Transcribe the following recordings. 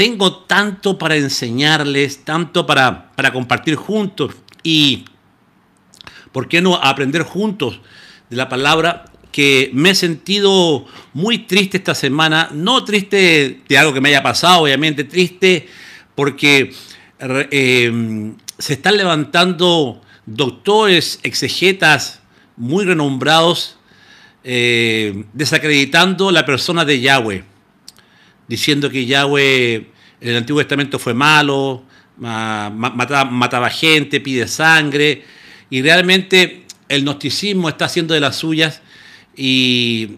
Tengo tanto para enseñarles, tanto para, para compartir juntos y, ¿por qué no?, aprender juntos de la palabra que me he sentido muy triste esta semana, no triste de algo que me haya pasado, obviamente, triste porque em, se están levantando doctores, exegetas muy renombrados, eh, desacreditando la persona de Yahweh, diciendo que Yahweh el Antiguo Testamento fue malo, mataba, gente, pide sangre, y realmente el gnosticismo está haciendo de las suyas y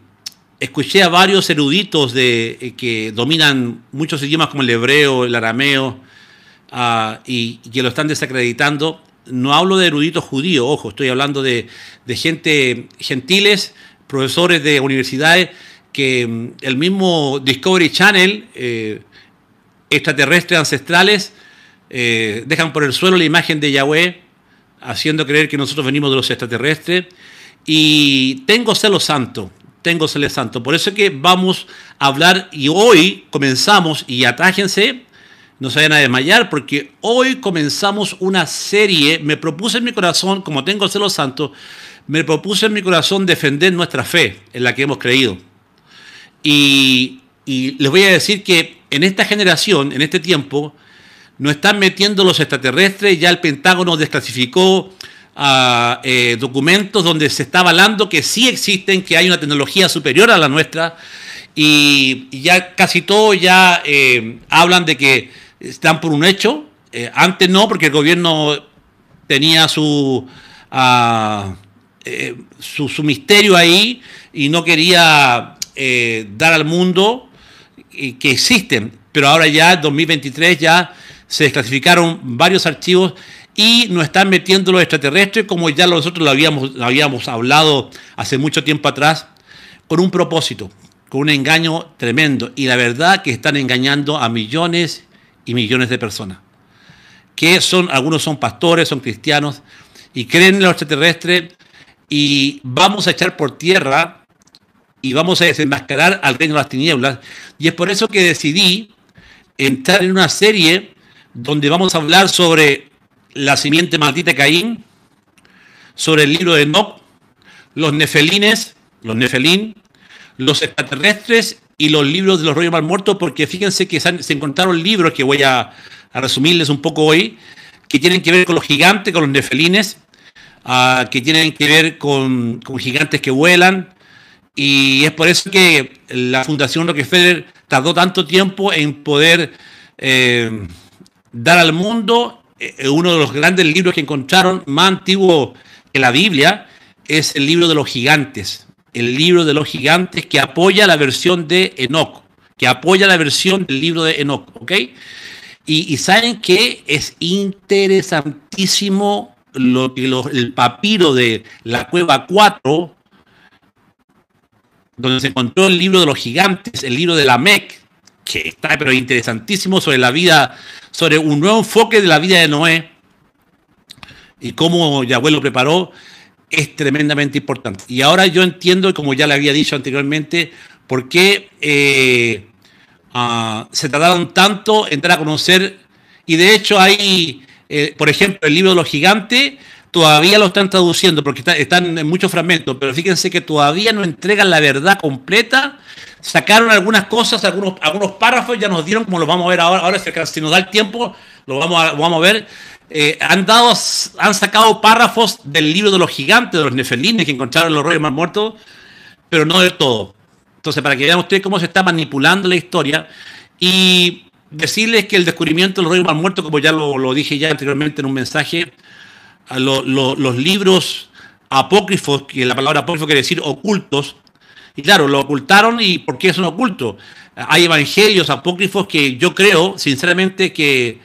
escuché a varios eruditos de, eh, que dominan muchos idiomas como el hebreo, el arameo, ah, y, que lo están desacreditando. No hablo de eruditos judíos, ojo, estoy hablando de, gente gentiles, profesores de universidades, que mm, el mismo Discovery Channel eh, extraterrestres ancestrales eh, dejan por el suelo la imagen de Yahweh, haciendo creer que nosotros venimos de los extraterrestres. Y tengo celos santo, tengo celos santo. Por eso es que vamos a hablar y hoy comenzamos, y atájense, no se vayan a desmayar, porque hoy comenzamos una serie. Me propuse en mi corazón, como tengo celos santo, me propuse en mi corazón defender nuestra fe en la que hemos creído. y les voy a decir que en esta generación, en este tiempo, nos están metiendo los extraterrestres, ya el Pentágono desclasificó ah, eh, documentos donde se está avalando que sí existen, que hay una tecnología superior a la nuestra, y, ya casi todos ya eh, hablan de que están por un hecho. Eh, antes no, porque el gobierno tenía su, ah, su, misterio ahí y no quería dar al mundo que existen, pero ahora ya, 2023, ya se desclasificaron varios archivos y nos están metiendo los extraterrestres, como ya nosotros lo habíamos, habíamos hablado hace mucho tiempo atrás, con un propósito, con un engaño tremendo. Y la verdad que están engañando a millones y millones de personas, que son, algunos son pastores, son cristianos, y creen en los extraterrestres, y vamos a echar por tierra y vamos a desenmascarar al reino de las tinieblas. Y es por eso que decidí entrar en una serie donde vamos a hablar sobre la simiente maldita Caín, sobre el libro de Noc, los nefelines, los nefelín, los extraterrestres y los libros de los rollos mal muertos, porque fíjense que se encontraron libros que voy a, resumirles un poco hoy, que tienen que ver con los gigantes, con los nefelines, ah, que tienen que ver con, con gigantes que vuelan, y es por eso que la Fundación Rockefeller tardó tanto tiempo en poder eh, dar al mundo eh, uno de los grandes libros que encontraron más antiguo que la Biblia, es el libro de los gigantes, el libro de los gigantes que apoya la versión de Enoch, que apoya la versión del libro de Enoch, ¿ok? Y, saben que es interesantísimo lo que el papiro de la cueva 4 donde se encontró el libro de los gigantes, el libro de la MEC, que está pero interesantísimo sobre la vida, sobre un nuevo enfoque de la vida de Noé y cómo Yahweh lo preparó, es tremendamente importante. Y ahora yo entiendo, como ya le había dicho anteriormente, por qué eh, ah, se tardaron tanto en dar a conocer, y de hecho hay, eh, por ejemplo, el libro de los gigantes, todavía lo están traduciendo porque están en muchos fragmentos, pero fíjense que todavía no entregan la verdad completa. Sacaron algunas cosas, algunos, algunos párrafos, ya nos dieron como los vamos a ver ahora. Ahora, si nos da el tiempo, lo vamos a, vamos a ver. Eh, han, dado, han sacado párrafos del libro de los gigantes, de los nefelines que encontraron los reyes más muertos, pero no de todo. Entonces, para que vean ustedes cómo se está manipulando la historia y decirles que el descubrimiento de los reyes más muertos, como ya lo, lo dije ya anteriormente en un mensaje, los libros apócrifos, que la palabra apócrifo quiere decir ocultos, y claro, lo ocultaron y ¿por qué son ocultos? Hay evangelios apócrifos que yo creo, sinceramente, que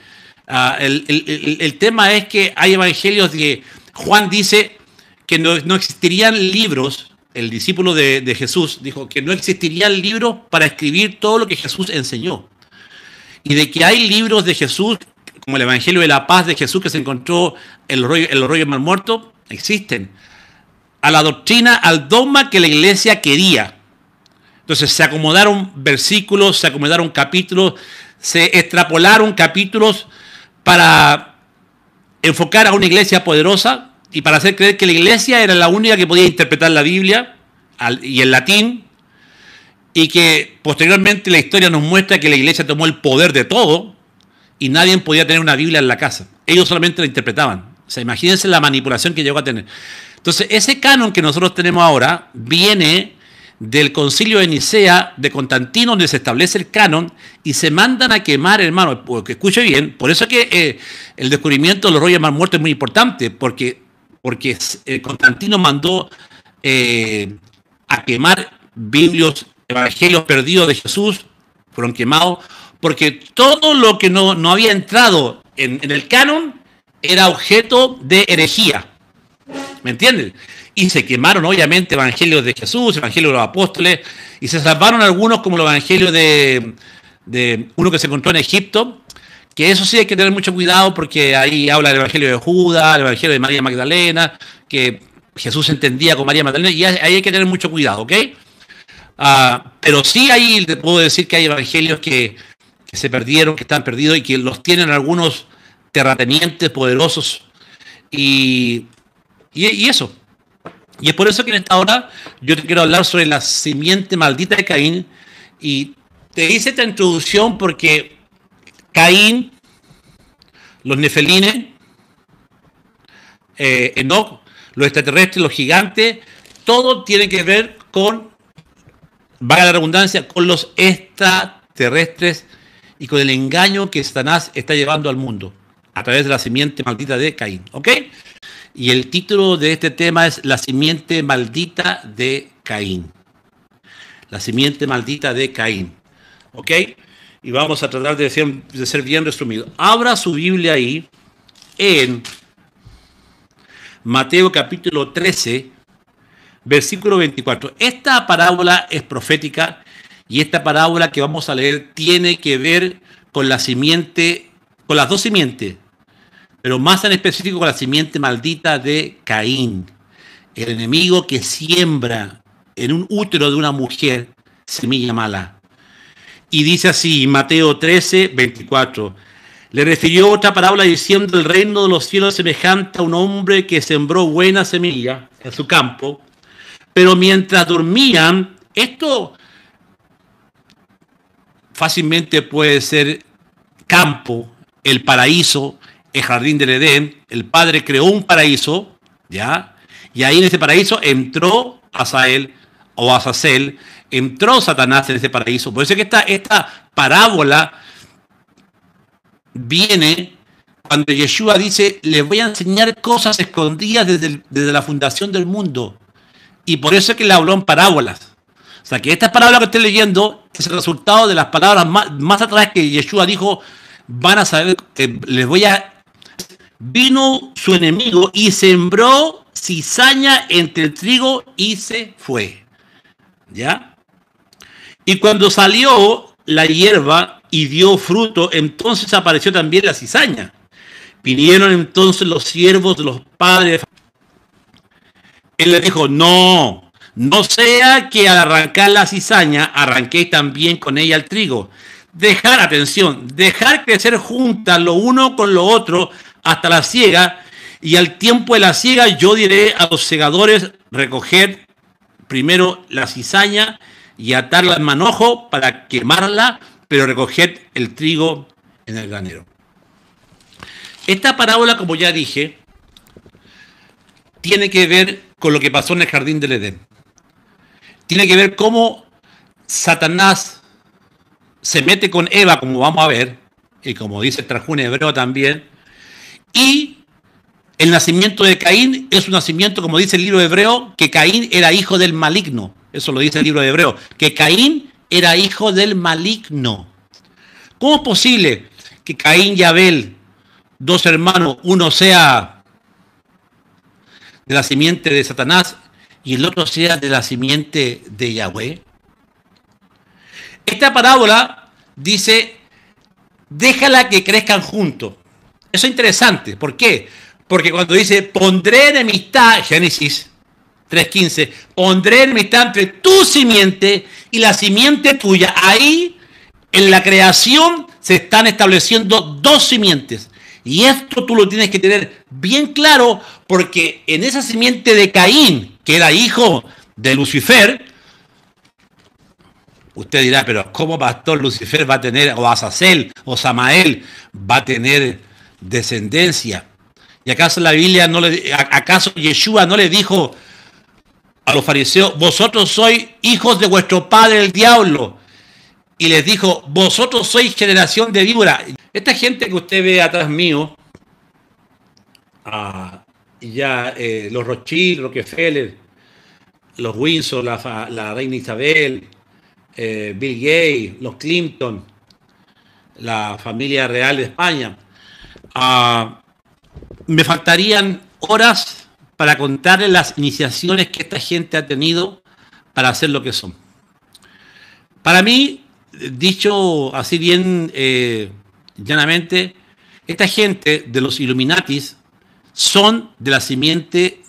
ah, el, tema es que hay evangelios que Juan dice que no, existirían libros, el discípulo de, de, Jesús dijo que no existirían libros para escribir todo lo que Jesús enseñó. Y de que hay libros de Jesús como el Evangelio de la Paz de Jesús que se encontró el rollo, el rollo Muerto, existen. A la doctrina, al dogma que la iglesia quería. Entonces se acomodaron versículos, se acomodaron capítulos, se extrapolaron capítulos para enfocar a una iglesia poderosa y para hacer creer que la iglesia era la única que podía interpretar la Biblia y el latín, y que posteriormente la historia nos muestra que la iglesia tomó el poder de todo, y nadie podía tener una Biblia en la casa. Ellos solamente la interpretaban. O sea, imagínense la manipulación que llegó a tener. Entonces, ese canon que nosotros tenemos ahora viene del concilio de Nicea de Constantino, donde se establece el canon y se mandan a quemar, hermano, Porque escuche bien, por eso es que eh, el descubrimiento de los rollos más muertos es muy importante, porque, porque eh, Constantino mandó eh, a quemar Biblios, evangelios perdidos de Jesús, fueron quemados, porque todo lo que no, había entrado en, el canon era objeto de herejía. ¿Me entienden? Y se quemaron, obviamente, evangelios de Jesús, evangelios de los apóstoles, y se salvaron algunos, como el evangelio de, uno que se encontró en Egipto, que eso sí hay que tener mucho cuidado porque ahí habla el Evangelio de Judas, el Evangelio de María Magdalena, que Jesús entendía con María Magdalena, y ahí hay que tener mucho cuidado, ¿ok? Ah, pero sí ahí te puedo decir que hay evangelios que que se perdieron, que están perdidos y que los tienen algunos terratenientes poderosos. Y, eso. Y es por eso que en esta hora yo te quiero hablar sobre la simiente maldita de Caín. Y te hice esta introducción porque Caín, los nefelines, eh, Enoch, los extraterrestres, los gigantes, todo tiene que ver con, vaga la redundancia, con los extraterrestres y con el engaño que Satanás está llevando al mundo a través de la simiente maldita de Caín. ¿Ok? Y el título de este tema es La simiente maldita de Caín. La simiente maldita de Caín. ¿Ok? Y vamos a tratar de ser, ser bien resumido. Abra su Biblia ahí en Mateo capítulo 13, versículo 24. Esta parábola es profética y esta parábola que vamos a leer tiene que ver con la simiente, con las dos simientes, pero más en específico con la simiente maldita de Caín, el enemigo que siembra en un útero de una mujer semilla mala. Y dice así, Mateo 13, 24. Le refirió otra parábola diciendo, el reino de los cielos semejante a un hombre que sembró buena semilla en su campo, pero mientras dormían, esto fácilmente puede ser campo, el paraíso, el jardín del Edén. El Padre creó un paraíso, ¿ya? Y ahí en ese paraíso entró Azael o Azazel, entró Satanás en ese paraíso. Por eso es que esta, esta parábola viene cuando Yeshua dice, les voy a enseñar cosas escondidas desde, desde la fundación del mundo. Y por eso es que le habló en parábolas sea que esta palabra que estoy leyendo es el resultado de las palabras más, atrás que Yeshua dijo, van a saber, les voy a... Vino su enemigo y sembró cizaña entre el trigo y se fue. ¿Ya? Y cuando salió la hierba y dio fruto, entonces apareció también la cizaña. Vinieron entonces los siervos de los padres. Él le dijo, no, no sea que al arrancar la cizaña arranqué también con ella el trigo. Dejar, atención, dejar crecer juntas lo uno con lo otro hasta la siega, y al tiempo de la siega yo diré a los segadores recoger primero la cizaña y atarla al manojo para quemarla, pero recoger el trigo en el granero. Esta parábola, como ya dije, tiene que ver con lo que pasó en el jardín del Edén tiene que ver cómo Satanás se mete con Eva, como vamos a ver, y como dice el Trajún hebreo también, y el nacimiento de Caín es un nacimiento, como dice el libro hebreo, que Caín era hijo del maligno. Eso lo dice el libro de hebreo, que Caín era hijo del maligno. ¿Cómo es posible que Caín y Abel, dos hermanos, uno sea de la simiente de Satanás y el otro sea de la simiente de Yahweh? Esta parábola dice, déjala que crezcan juntos. Eso es interesante. ¿Por qué? Porque cuando dice, pondré enemistad, Génesis 3.15, pondré enemistad entre tu simiente y la simiente tuya. Ahí, en la creación, se están estableciendo dos simientes. Y esto tú lo tienes que tener bien claro porque en esa simiente de Caín, que era hijo de Lucifer, usted dirá, pero ¿cómo pastor Lucifer va a tener, o Azazel, o Samael, va a tener descendencia? ¿Y acaso la Biblia no le, acaso Yeshua no le dijo a los fariseos, vosotros sois hijos de vuestro padre el diablo? y les dijo, vosotros sois generación de víbora. Esta gente que usted ve atrás mío, ah, ya eh, los Rothschild, Rockefeller, los Windsor, la, reina Isabel, eh, Bill Gates, los Clinton, la familia real de España. Ah, me faltarían horas para contarles las iniciaciones que esta gente ha tenido para hacer lo que son. Para mí, dicho así bien eh, llanamente, esta gente de los Illuminatis son de la simiente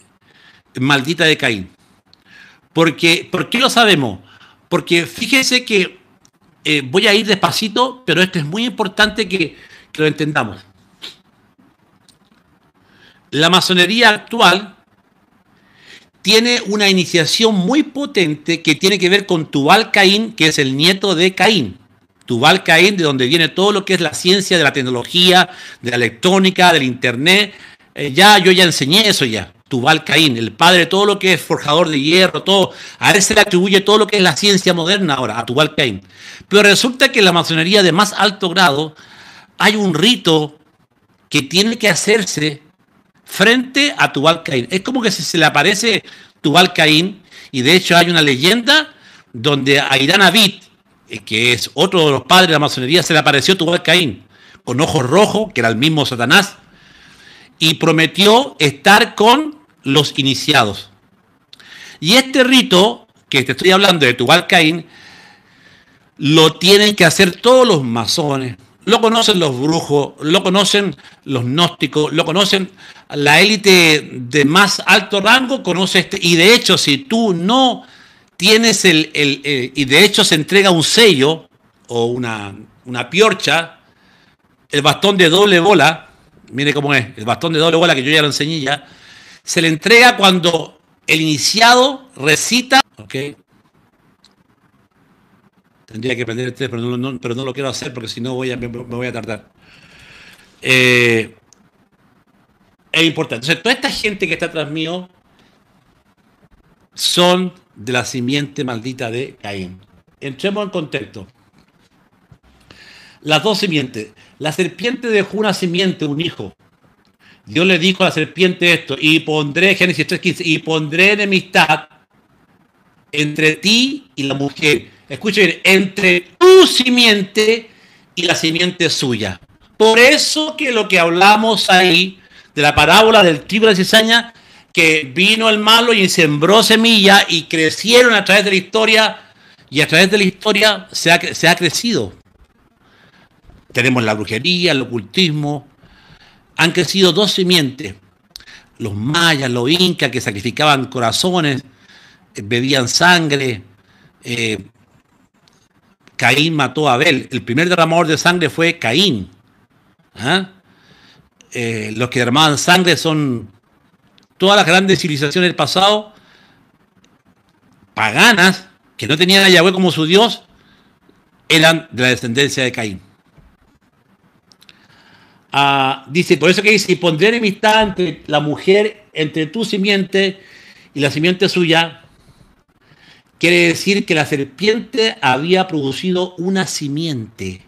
maldita de Caín. Porque, ¿Por qué lo sabemos? Porque fíjense que eh, voy a ir despacito, pero esto es muy importante que lo entendamos. La masonería actual tiene una iniciación muy potente que tiene que ver con Tubal Caín, que es el nieto de Caín. Tubal Caín, de donde viene todo lo que es la ciencia de la tecnología, de la electrónica, del internet. Eh, ya, yo ya enseñé eso ya. Tubal Caín, el padre de todo lo que es forjador de hierro, todo. A él se le atribuye todo lo que es la ciencia moderna ahora, a Tubal Caín. Pero resulta que en la masonería de más alto grado hay un rito que tiene que hacerse frente a Tubal Caín. Es como que se le aparece Tubal Caín, y de hecho hay una leyenda donde a Irán Abid, eh, que es otro de los padres de la masonería, se le apareció Tubal Caín, con ojos rojos, que era el mismo Satanás, y prometió estar con los iniciados. Y este rito, que te estoy hablando de Tubal Caín, lo tienen que hacer todos los masones, lo conocen los brujos, lo conocen los gnósticos, lo conocen la élite de más alto rango, conoce este. Y de hecho, si tú no tienes el, el, y de hecho se entrega un sello o una, una piorcha, el bastón de doble bola, mire cómo es, el bastón de doble bola que yo ya lo enseñé ya, se le entrega cuando el iniciado recita, Tendría que aprender el este, 3, pero no, lo quiero hacer porque si no me, voy a tardar. Eh, es importante. Entonces, toda esta gente que está atrás mío son de la simiente maldita de Caín. Entremos en contexto. Las dos simientes. La serpiente dejó una simiente, un hijo. Dios le dijo a la serpiente esto, y pondré, Génesis 3.15, y pondré enemistad entre ti y la mujer, escuchen, entre tu simiente y la simiente suya. Por eso que lo que hablamos ahí de la parábola del trigo de la cizaña, que vino el malo y sembró semilla y crecieron a través de la historia y a través de la historia se ha, crecido. Tenemos la brujería, el ocultismo, han crecido dos simientes. Los mayas, los incas que sacrificaban corazones, eh, bebían sangre, eh, Caín mató a Abel. El primer derramador de sangre fue Caín. ¿ah? Eh, los que derramaban sangre son todas las grandes civilizaciones del pasado, paganas, que no tenían a Yahweh como su Dios, eran de la descendencia de Caín. Ah, dice, por eso que dice, y pondré enemistad entre la mujer, entre tu simiente y la simiente suya, Quiere decir que la serpiente había producido una simiente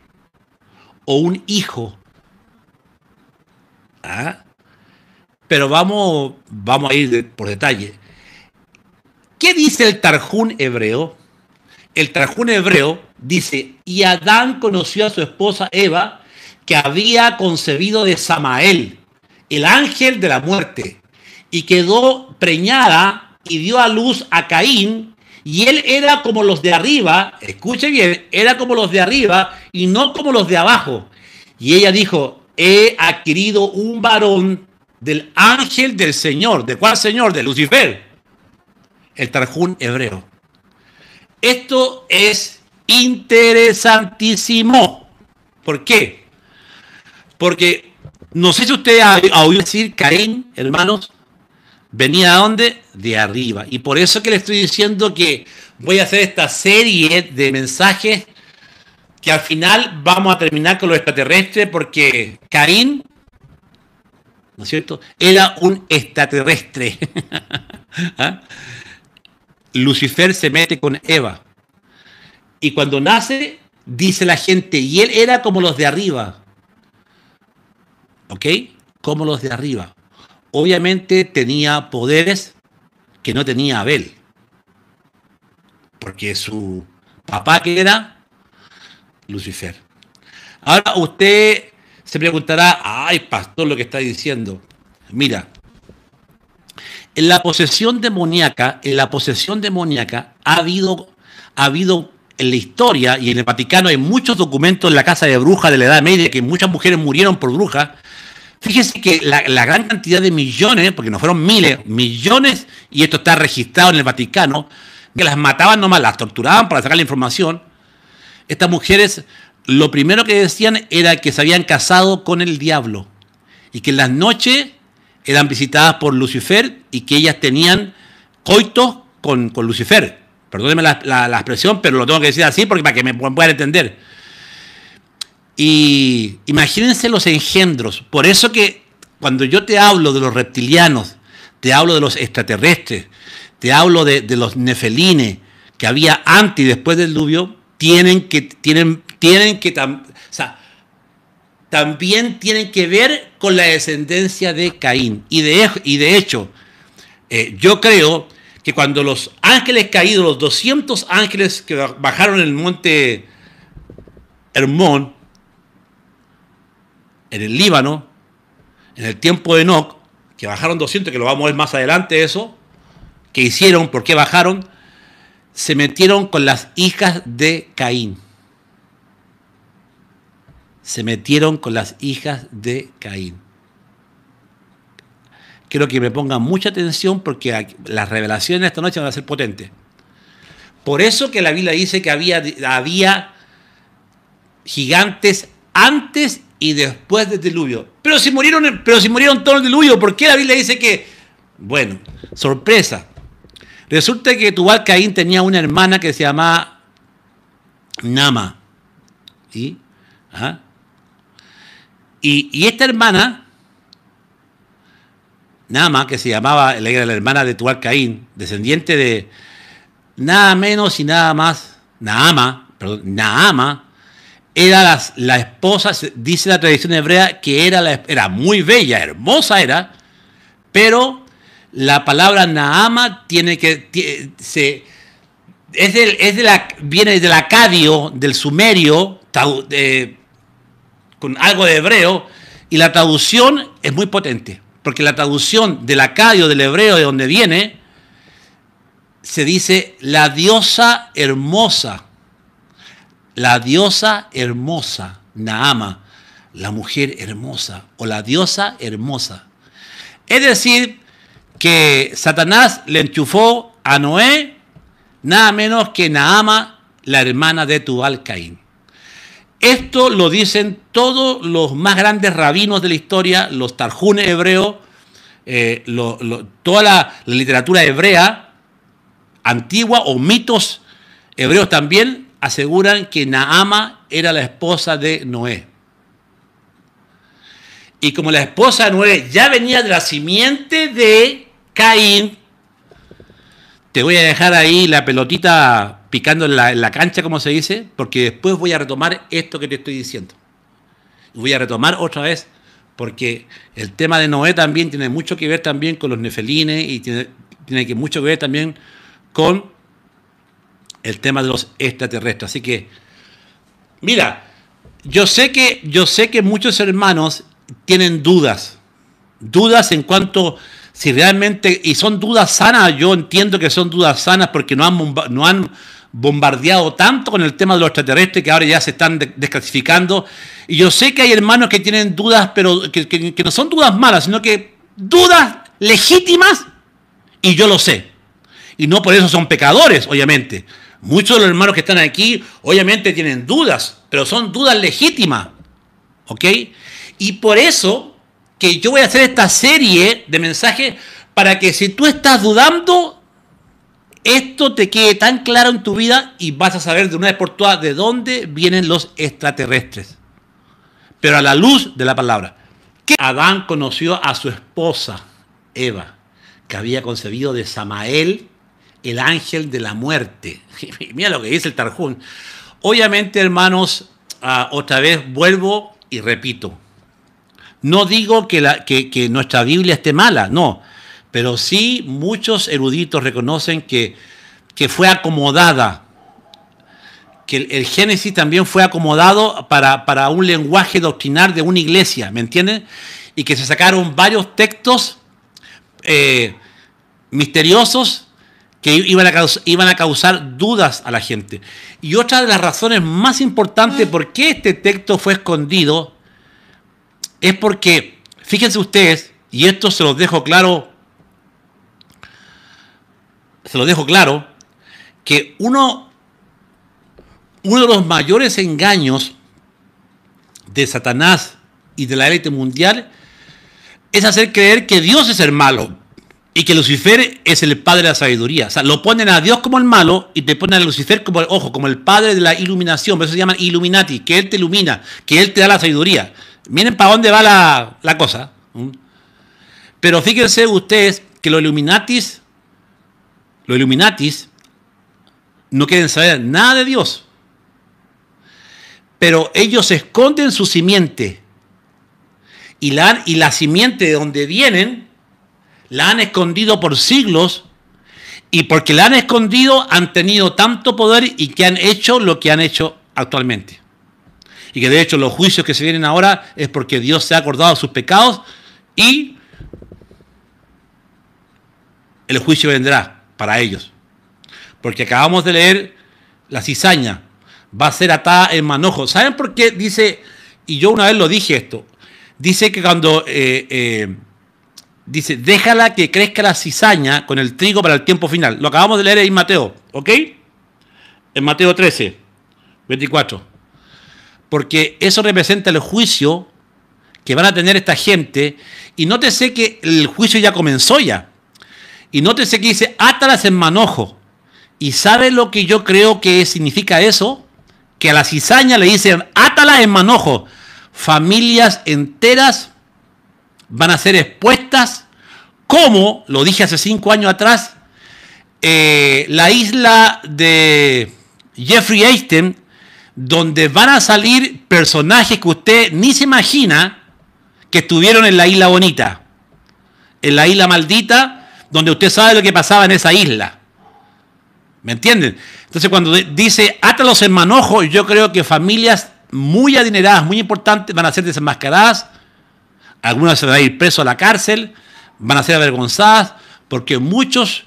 o un hijo. ¿Ah? Pero vamos, vamos a ir por detalle. ¿Qué dice el Tarjún hebreo? El Tarjún hebreo dice, y Adán conoció a su esposa Eva, que había concebido de Samael, el ángel de la muerte, y quedó preñada y dio a luz a Caín, y él era como los de arriba, escuche bien, era como los de arriba y no como los de abajo. Y ella dijo, he adquirido un varón del ángel del Señor. ¿De cuál Señor? De Lucifer. El tarjún hebreo. Esto es interesantísimo. ¿Por qué? Porque no sé si usted ha, oído decir, Caín, hermanos, venía a dónde? de arriba. Y por eso que le estoy diciendo que voy a hacer esta serie de mensajes que al final vamos a terminar con los extraterrestres porque Caín, ¿no es cierto? Era un extraterrestre. ¿Ah? Lucifer se mete con Eva. Y cuando nace, dice la gente, y él era como los de arriba. ¿Ok? Como los de arriba. Obviamente tenía poderes, que no tenía Abel. Porque su papá que era Lucifer. Ahora usted se preguntará, ay pastor, lo que está diciendo. Mira, en la posesión demoníaca, en la posesión demoníaca ha habido, ha habido en la historia y en el Vaticano hay muchos documentos en la casa de brujas de la Edad Media que muchas mujeres murieron por brujas Fíjense que la, gran cantidad de millones, porque no fueron miles, millones, y esto está registrado en el Vaticano, que las mataban nomás, las torturaban para sacar la información. Estas mujeres lo primero que decían era que se habían casado con el diablo y que en las noches eran visitadas por Lucifer y que ellas tenían coitos con, Lucifer. Perdónenme la, expresión, pero lo tengo que decir así porque para que me puedan entender y imagínense los engendros. Por eso que cuando yo te hablo de los reptilianos, te hablo de los extraterrestres, te hablo de, los nefelines que había antes y después del diluvio, tienen que, tienen, tienen que, también tienen que ver con la descendencia de Caín. Y de, y de hecho, eh, yo creo que cuando los ángeles caídos, los 200 ángeles que bajaron el monte Hermón, en el Líbano, en el tiempo de Enoch, que bajaron 200, que lo vamos a ver más adelante eso, que hicieron, por qué bajaron, se metieron con las hijas de Caín. Se metieron con las hijas de Caín. Quiero que me pongan mucha atención porque las revelaciones de esta noche van a ser potentes. Por eso que la Biblia dice que había, había gigantes antes y después del diluvio. Pero si murieron, pero si murieron todos los el diluvio, ¿por qué la Biblia dice que? Bueno, sorpresa. Resulta que Tubal Caín tenía una hermana que se llamaba Nama. ¿Ah? Y, y, esta hermana, Nama, que se llamaba, era la hermana de Tubal Caín, descendiente de nada menos y nada más, Naama, perdón, Naama, era la, esposa, dice la tradición hebrea, que era, la, era muy bella, hermosa era, pero la palabra Naama tiene que, es, de la, viene del acadio, del sumerio, con algo de hebreo, y la traducción es muy potente, porque la traducción del acadio, del hebreo, de donde viene, se dice la diosa hermosa la diosa hermosa, Naama, la mujer hermosa o la diosa hermosa. Es decir, que Satanás le enchufó a Noé nada menos que Naama, la hermana de Tubal Caín. Esto lo dicen todos los más grandes rabinos de la historia, los tarjunes hebreos, eh, toda la literatura hebrea antigua o mitos hebreos también aseguran que Naama era la esposa de Noé. Y como la esposa de Noé ya venía de la simiente de Caín, te voy a dejar ahí la pelotita picando en la, cancha, como se dice, porque después voy a retomar esto que te estoy diciendo. Voy a retomar otra vez porque el tema de Noé también tiene mucho que ver también con los nefelines y tiene, que mucho que ver también con el tema de los extraterrestres. Así que, mira, yo sé que, yo sé que muchos hermanos tienen dudas, dudas en cuanto si realmente, y son dudas sanas, yo entiendo que son dudas sanas porque no han, no han bombardeado tanto con el tema de los extraterrestres que ahora ya se están desclasificando. Y yo sé que hay hermanos que tienen dudas, pero que no son dudas malas, sino que dudas legítimas, y yo lo sé. Y no por eso son pecadores, obviamente. Muchos de los hermanos que están aquí obviamente tienen dudas, pero son dudas legítimas. ¿Ok? Y por eso que yo voy a hacer esta serie de mensajes para que si tú estás dudando, esto te quede tan claro en tu vida y vas a saber de una vez por todas de dónde vienen los extraterrestres. Pero a la luz de la palabra. Que Adán conoció a su esposa, Eva, que había concebido de Samael, el ángel de la muerte. Mira lo que dice el Tarjún. Obviamente, hermanos, ah, otra vez vuelvo y repito. No digo que, la, que, nuestra Biblia esté mala, no, pero sí muchos eruditos reconocen que, que fue acomodada, que el, Génesis también fue acomodado para, un lenguaje doctrinal de una iglesia, ¿me entienden? Y que se sacaron varios textos eh, misteriosos que iban a, causar, iban a causar dudas a la gente. Y otra de las razones más importantes por qué este texto fue escondido es porque, fíjense ustedes, y esto se los dejo claro, se lo dejo claro, que uno, uno de los mayores engaños de Satanás y de la élite mundial es hacer creer que Dios es el malo. Y que Lucifer es el padre de la sabiduría. O sea, lo ponen a Dios como el malo y te ponen a Lucifer como, el ojo, como el padre de la iluminación. Por eso se llama Illuminati, que Él te ilumina, que Él te da la sabiduría. Miren para dónde va la, cosa. Pero fíjense ustedes que los Illuminatis, los Illuminatis, no quieren saber nada de Dios. Pero ellos esconden su simiente. Y la, y la simiente de donde vienen la han escondido por siglos y porque la han escondido han tenido tanto poder y que han hecho lo que han hecho actualmente. Y que de hecho los juicios que se vienen ahora es porque Dios se ha acordado de sus pecados y el juicio vendrá para ellos. Porque acabamos de leer la cizaña, va a ser atada en manojo. ¿Saben por qué dice, y yo una vez lo dije esto, dice que cuando... Eh, eh, Dice, déjala que crezca la cizaña con el trigo para el tiempo final. Lo acabamos de leer en Mateo, ¿ok? En Mateo 13, 24. Porque eso representa el juicio que van a tener esta gente. Y nótese que el juicio ya comenzó ya. Y nótese que dice, átalas en manojo. ¿Y sabe lo que yo creo que significa eso? Que a la cizaña le dicen, átalas en manojo. Familias enteras van a ser expuestas como, lo dije hace cinco años atrás, eh, la isla de Jeffrey Einstein, donde van a salir personajes que usted ni se imagina que estuvieron en la isla bonita, en la isla maldita, donde usted sabe lo que pasaba en esa isla. ¿Me entienden? Entonces cuando dice hasta los manojo, yo creo que familias muy adineradas, muy importantes, van a ser desenmascaradas, algunas se van a ir preso a la cárcel, van a ser avergonzadas porque muchos,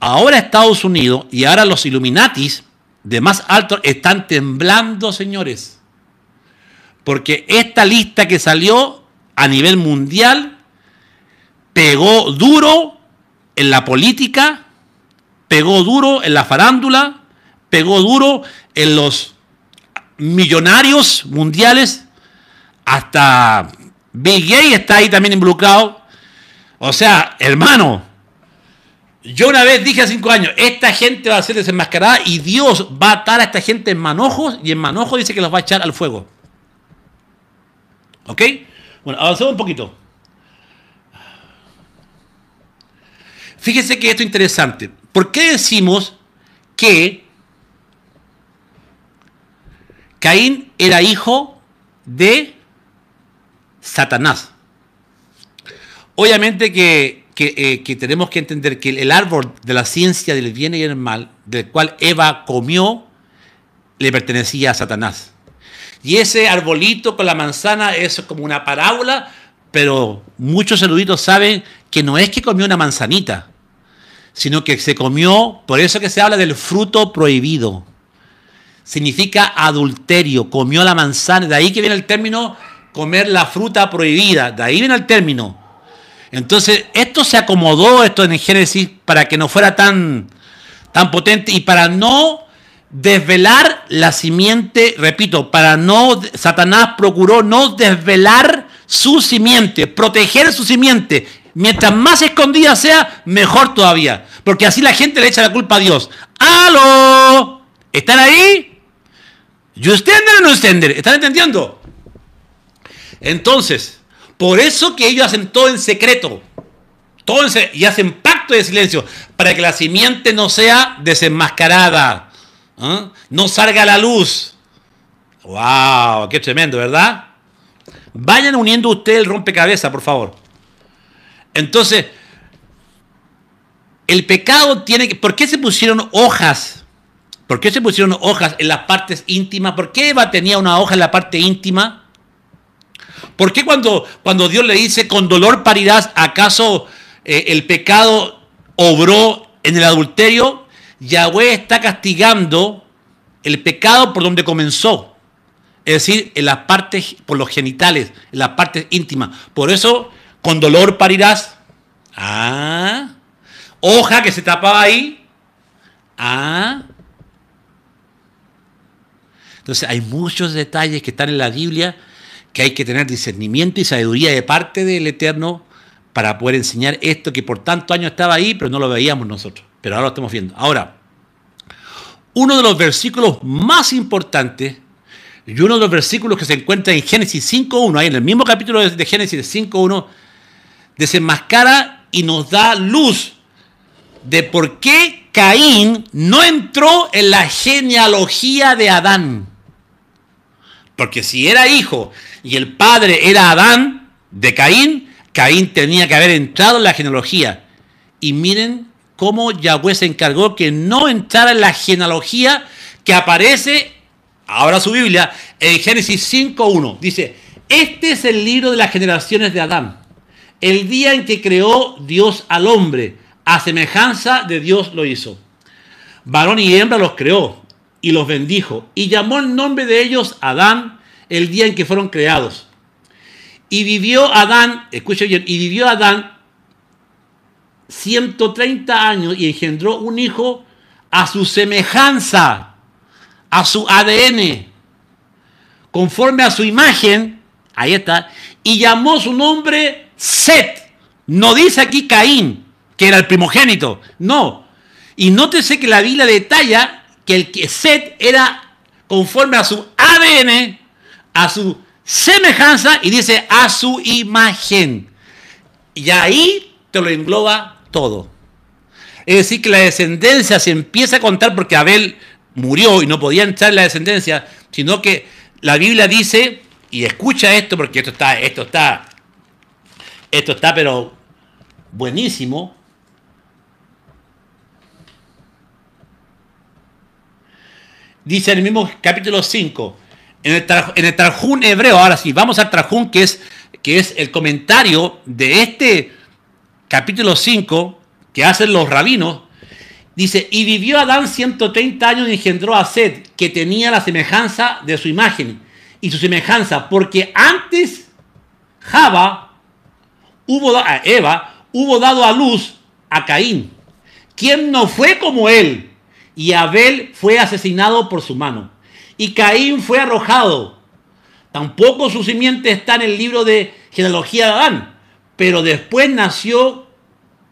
ahora Estados Unidos y ahora los Illuminatis de más alto están temblando, señores. Porque esta lista que salió a nivel mundial pegó duro en la política, pegó duro en la farándula, pegó duro en los millonarios mundiales, hasta Bill Gates está ahí también involucrado, o sea, hermano, yo una vez dije a cinco años, esta gente va a ser desenmascarada y Dios va a atar a esta gente en manojos y en manojos dice que los va a echar al fuego. ¿Ok? Bueno, avancemos un poquito. Fíjense que esto es interesante. ¿Por qué decimos que Caín era hijo de Satanás? Obviamente eh, que, tenemos que entender que el árbol de la ciencia del bien y el mal, del cual Eva comió, le pertenecía a Satanás. Y ese arbolito con la manzana es como una parábola, pero muchos eruditos saben que no es que comió una manzanita, sino que se comió, por eso que se habla del fruto prohibido. Significa adulterio, comió la manzana, de ahí que viene el término comer la fruta prohibida, de ahí viene el término entonces, esto se acomodó, esto en Génesis, para que no fuera tan, tan potente y para no desvelar la simiente, repito, para no, Satanás procuró no desvelar su simiente, proteger su simiente. Mientras más escondida sea, mejor todavía. Porque así la gente le echa la culpa a Dios. ¡Aló! ¿Están ahí? ¿Yo o no entienden? ¿Están entendiendo? Entonces, por eso que ellos hacen todo en secreto. y hacen pacto de silencio para que la simiente no sea desenmascarada. ¿ah? No salga a la luz. ¡Wow! ¡Qué tremendo, ¿verdad? Vayan uniendo ustedes el rompecabezas, por favor. Entonces, el pecado tiene que... ¿Por qué se pusieron hojas? ¿Por qué se pusieron hojas en las partes íntimas? ¿Por qué Eva tenía una hoja en la parte íntima? ¿Por qué cuando, cuando Dios le dice, con dolor parirás, acaso eh, el pecado obró en el adulterio? Yahweh está castigando el pecado por donde comenzó. Es decir, en las partes, por los genitales, en las partes íntimas. Por eso, con dolor parirás. Ah. Hoja que se tapaba ahí. Ah. Entonces hay muchos detalles que están en la Biblia que hay que tener discernimiento y sabiduría de parte del Eterno para poder enseñar esto que por tanto años estaba ahí, pero no lo veíamos nosotros. Pero ahora lo estamos viendo. Ahora, uno de los versículos más importantes y uno de los versículos que se encuentra en Génesis 5.1, ahí en el mismo capítulo de Génesis 5.1, desenmascara y nos da luz de por qué Caín no entró en la genealogía de Adán. Porque si era hijo y el padre era Adán de Caín, Caín tenía que haber entrado en la genealogía. Y miren cómo Yahweh se encargó que no entrara en la genealogía que aparece, ahora su Biblia, en Génesis 5.1. Dice, este es el libro de las generaciones de Adán, el día en que creó Dios al hombre, a semejanza de Dios lo hizo. Varón y hembra los creó y los bendijo, y llamó el nombre de ellos Adán, el día en que fueron creados. Y vivió Adán, escuche bien, y vivió Adán 130 años y engendró un hijo a su semejanza, a su ADN, conforme a su imagen, ahí está, y llamó su nombre Set. No dice aquí Caín, que era el primogénito, no. Y nótese que la Biblia detalla que el que Set era conforme a su ADN, a su semejanza y dice a su imagen. Y ahí te lo engloba todo. Es decir, que la descendencia se empieza a contar porque Abel murió y no podía entrar en la descendencia, sino que la Biblia dice, y escucha esto porque esto está, esto está, esto está, pero buenísimo. Dice en el mismo capítulo 5, en el, en el hebreo, ahora sí, vamos al Tarjún, que es, que es el comentario de este capítulo 5 que hacen los rabinos. Dice, y vivió Adán 130 años y engendró a Sed, que tenía la semejanza de su imagen y su semejanza, porque antes hubo, Eva hubo dado a luz a Caín, quien no fue como él, y Abel fue asesinado por su mano y Caín fue arrojado. Tampoco su simiente está en el libro de genealogía de Adán, pero después nació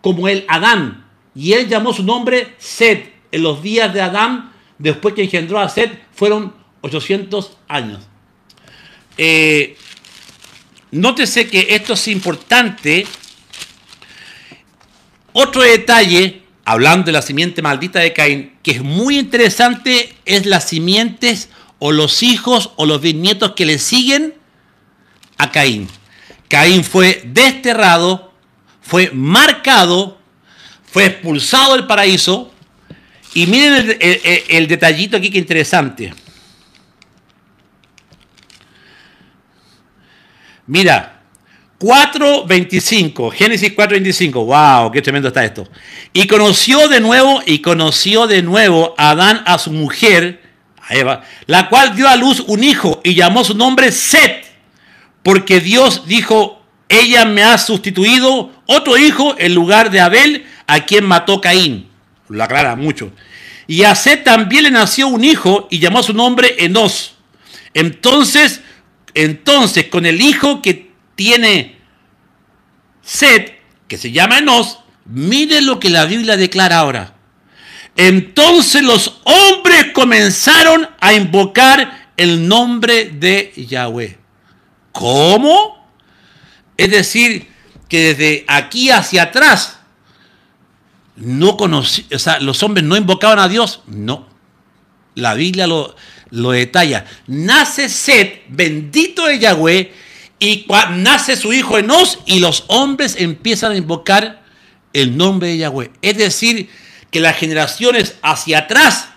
como el Adán y él llamó su nombre Sed. En los días de Adán, después que engendró a Sed, fueron 800 años. Eh, nótese que esto es importante. Otro detalle hablando de la simiente maldita de Caín, que es muy interesante, es las simientes o los hijos o los bisnietos que le siguen a Caín. Caín fue desterrado, fue marcado, fue expulsado del paraíso. Y miren el, detallito aquí que interesante. Mira, 4.25, Génesis 4.25, wow, qué tremendo está esto. Y conoció de nuevo, y conoció de nuevo Adán a su mujer, a Eva, la cual dio a luz un hijo y llamó su nombre Set, porque Dios dijo, ella me ha sustituido otro hijo en lugar de Abel, a quien mató Caín. Lo aclara mucho. Y a Set también le nació un hijo y llamó su nombre Enos. Entonces, entonces con el hijo que tiene sed, que se llama Enos, mire lo que la Biblia declara ahora. Entonces los hombres comenzaron a invocar el nombre de Yahweh. ¿Cómo? Es decir, que desde aquí hacia atrás no o sea, los hombres no invocaban a Dios. No. La Biblia lo, lo detalla. Nace Sed, bendito de Yahweh, y nace su hijo Enos y los hombres empiezan a invocar el nombre de Yahweh. Es decir, que las generaciones hacia atrás,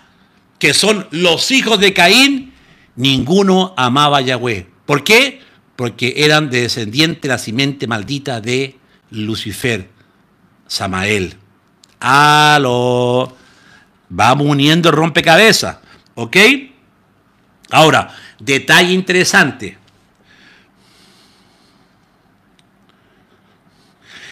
que son los hijos de Caín, ninguno amaba a Yahweh. ¿Por qué? Porque eran de descendiente de la simiente maldita de Lucifer, Samael. Aló. Vamos uniendo rompecabezas. ¿Ok? Ahora, detalle interesante.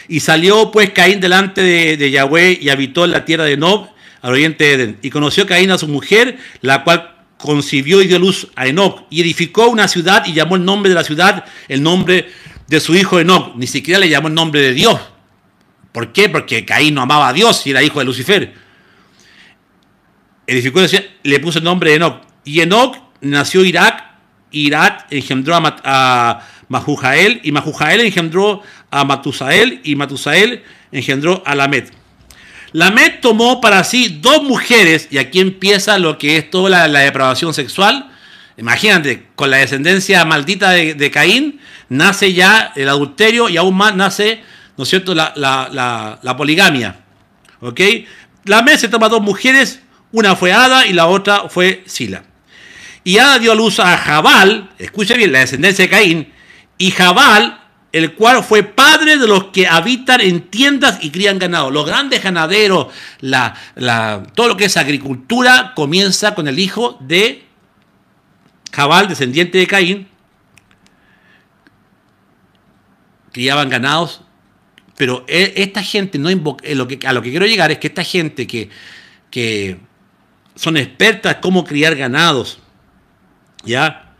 Y salió pues Caín delante de, Yahweh y habitó en la tierra de Enoch, al oriente de Edén. Y conoció Caín a su mujer, la cual concibió y dio luz a Enoch. Y edificó una ciudad y llamó el nombre de la ciudad el nombre de su hijo Enoch. Ni siquiera le llamó el nombre de Dios. ¿Por qué? Porque Caín no amaba a Dios y era hijo de Lucifer. Edificó ciudad, le puso el nombre de Enoch. Y Enoch nació Irak. Irak engendró a, a Mahujael y Mahujael engendró a Matusael y Matusael engendró a Lamed. Lamed tomó para sí dos mujeres, y aquí empieza lo que es toda la, depravación sexual. Imagínate, con la descendencia maldita de, Caín, nace ya el adulterio y aún más nace, ¿no es cierto?, la, la poligamia. ¿Ok? Lamed se toma dos mujeres, una fue Ada y la otra fue Sila. Y Ada dio a luz a Jabal, escuche bien, la descendencia de Caín, y Jabal el cual fue padre de los que habitan en tiendas y crían ganado. Los grandes ganaderos, todo lo que es agricultura, comienza con el hijo de Jabal, descendiente de Caín. Criaban ganados, pero e, esta gente no invoca, eh, lo que, a lo que quiero llegar es que esta gente que, son expertas en cómo criar ganados, ¿ya?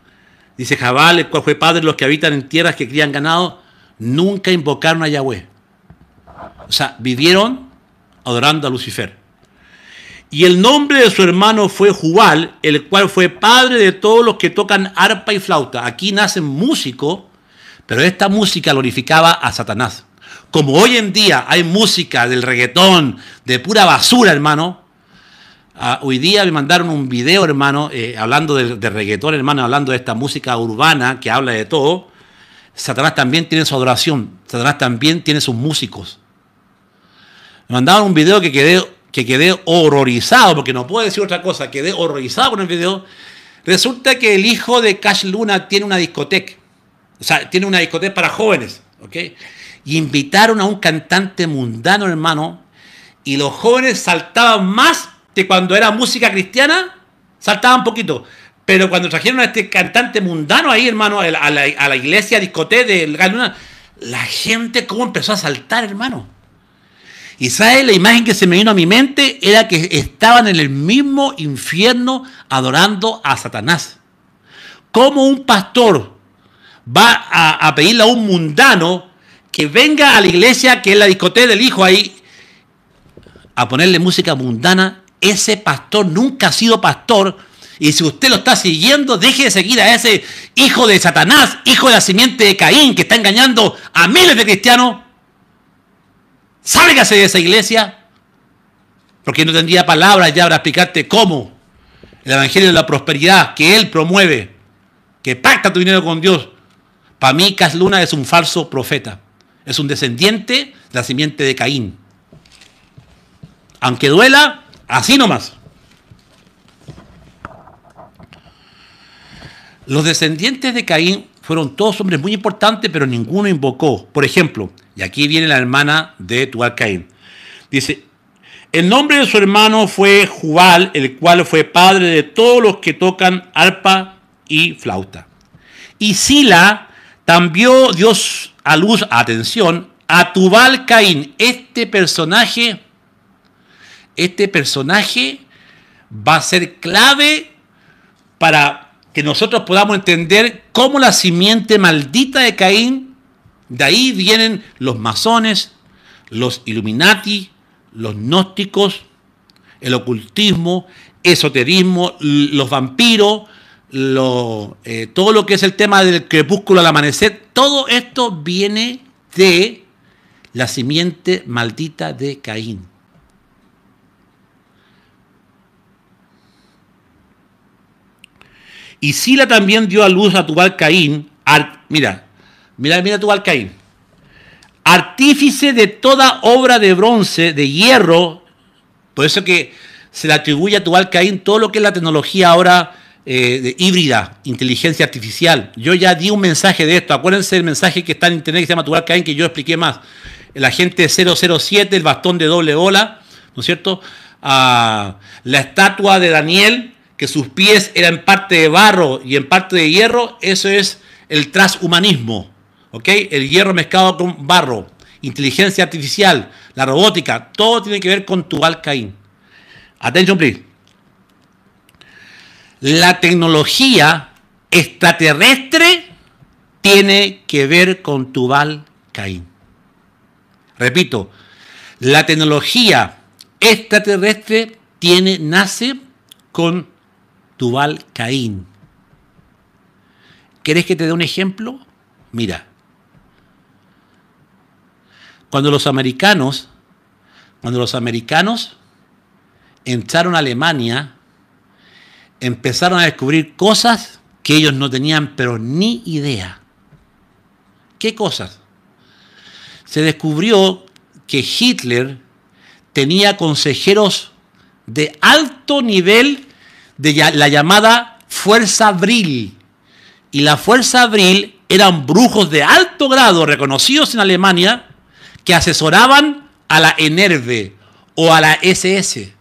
Dice Jabal, el cual fue padre de los que habitan en tierras que crían ganado, nunca invocaron a Yahweh. O sea, vivieron adorando a Lucifer. Y el nombre de su hermano fue Jubal, el cual fue padre de todos los que tocan arpa y flauta. Aquí nacen músicos, pero esta música glorificaba a Satanás. Como hoy en día hay música del reggaetón, de pura basura, hermano. Ah, hoy día me mandaron un video, hermano, eh, hablando de, de reggaetón, hermano, hablando de esta música urbana que habla de todo. Satanás también tiene su adoración, Satanás también tiene sus músicos. Me mandaron un video que quedé, que quedé horrorizado, porque no puedo decir otra cosa, quedé horrorizado con el video. Resulta que el hijo de Cash Luna tiene una discoteca, o sea, tiene una discoteca para jóvenes, ¿ok? Y invitaron a un cantante mundano, hermano, y los jóvenes saltaban más que cuando era música cristiana, saltaban poquito. Pero cuando trajeron a este cantante mundano ahí, hermano, a la, iglesia discote del Galuna, la gente cómo empezó a saltar, hermano. Y sabe, la imagen que se me vino a mi mente era que estaban en el mismo infierno adorando a Satanás. ¿Cómo un pastor va a, pedirle a un mundano que venga a la iglesia, que es la discoteca del hijo ahí, a ponerle música mundana? Ese pastor nunca ha sido pastor y si usted lo está siguiendo, deje de seguir a ese hijo de Satanás, hijo de la simiente de Caín, que está engañando a miles de cristianos. Sálgase de esa iglesia. Porque no tendría palabras ya para explicarte cómo el Evangelio de la Prosperidad que Él promueve, que pacta tu dinero con Dios. Para mí, Cas Luna es un falso profeta. Es un descendiente de la simiente de Caín. Aunque duela, así nomás. Los descendientes de Caín fueron todos hombres muy importantes, pero ninguno invocó. Por ejemplo, y aquí viene la hermana de Tubal Caín. Dice, el nombre de su hermano fue Jubal, el cual fue padre de todos los que tocan arpa y flauta. Y Sila también dio a luz, atención, a Tubal Caín. Este personaje, este personaje va a ser clave para que nosotros podamos entender cómo la simiente maldita de Caín, de ahí vienen los masones, los Illuminati, los gnósticos, el ocultismo, esoterismo, los vampiros, eh, todo lo que es el tema del crepúsculo al amanecer, todo esto viene de la simiente maldita de Caín. Y Sila también dio a luz a Tubal Caín, mira, mira, mira Tubal Caín, artífice de toda obra de bronce, de hierro, por eso que se le atribuye a Tubal Caín todo lo que es la tecnología ahora eh, de híbrida, inteligencia artificial. Yo ya di un mensaje de esto, acuérdense el mensaje que está en internet que se llama Tubal Caín, que yo expliqué más. El agente 007, el bastón de doble ola, ¿no es cierto? Ah, la estatua de Daniel, que sus pies eran parte de barro y en parte de hierro, eso es el transhumanismo, ¿ok? El hierro mezclado con barro, inteligencia artificial, la robótica, todo tiene que ver con Tubal Caín. Atención, please. La tecnología extraterrestre tiene que ver con Tubal Caín. Repito, la tecnología extraterrestre tiene, nace con Tubal Caín. ¿Querés que te dé un ejemplo? Mira. Cuando los americanos, cuando los americanos entraron a Alemania, empezaron a descubrir cosas que ellos no tenían, pero ni idea. ¿Qué cosas? Se descubrió que Hitler tenía consejeros de alto nivel de la llamada Fuerza Abril. Y la Fuerza Abril eran brujos de alto grado reconocidos en Alemania que asesoraban a la Enerve o a la SS.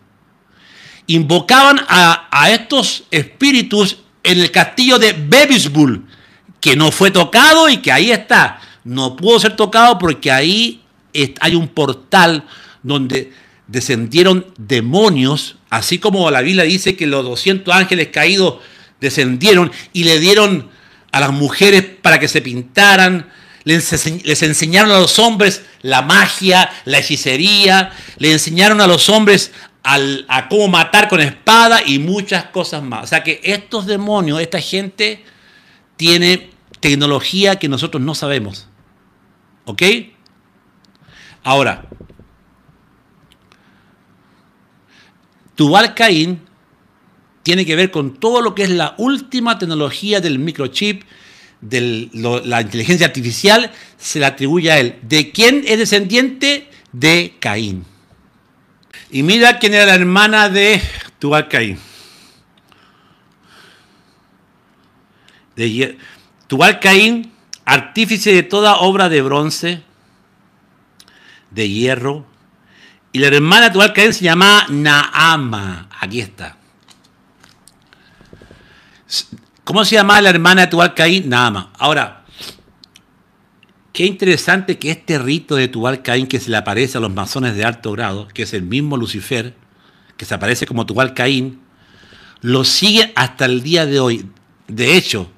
Invocaban a, estos espíritus en el castillo de Bebisburg, que no fue tocado y que ahí está. No pudo ser tocado porque ahí hay un portal donde descendieron demonios, así como la Biblia dice que los 200 ángeles caídos descendieron y le dieron a las mujeres para que se pintaran, les, enseñaron a los hombres la magia, la hechicería, le enseñaron a los hombres a cómo matar con espada y muchas cosas más. O sea que estos demonios, esta gente, tiene tecnología que nosotros no sabemos. ¿Ok? Ahora, Tubal Caín tiene que ver con todo lo que es la última tecnología del microchip, de la inteligencia artificial, se la atribuye a él. ¿De quién es descendiente? De Caín. Y mira quién era la hermana de Tubal Caín. De Tubal Caín, artífice de toda obra de bronce, de hierro, y la hermana de Tubal se llamaba Naama. Aquí está. ¿Cómo se llama la hermana de Tubal Caín? Naama. Ahora, qué interesante que este rito de Tubal Caín que se le aparece a los masones de alto grado, que es el mismo Lucifer, que se aparece como Tubal Caín, lo sigue hasta el día de hoy. De hecho,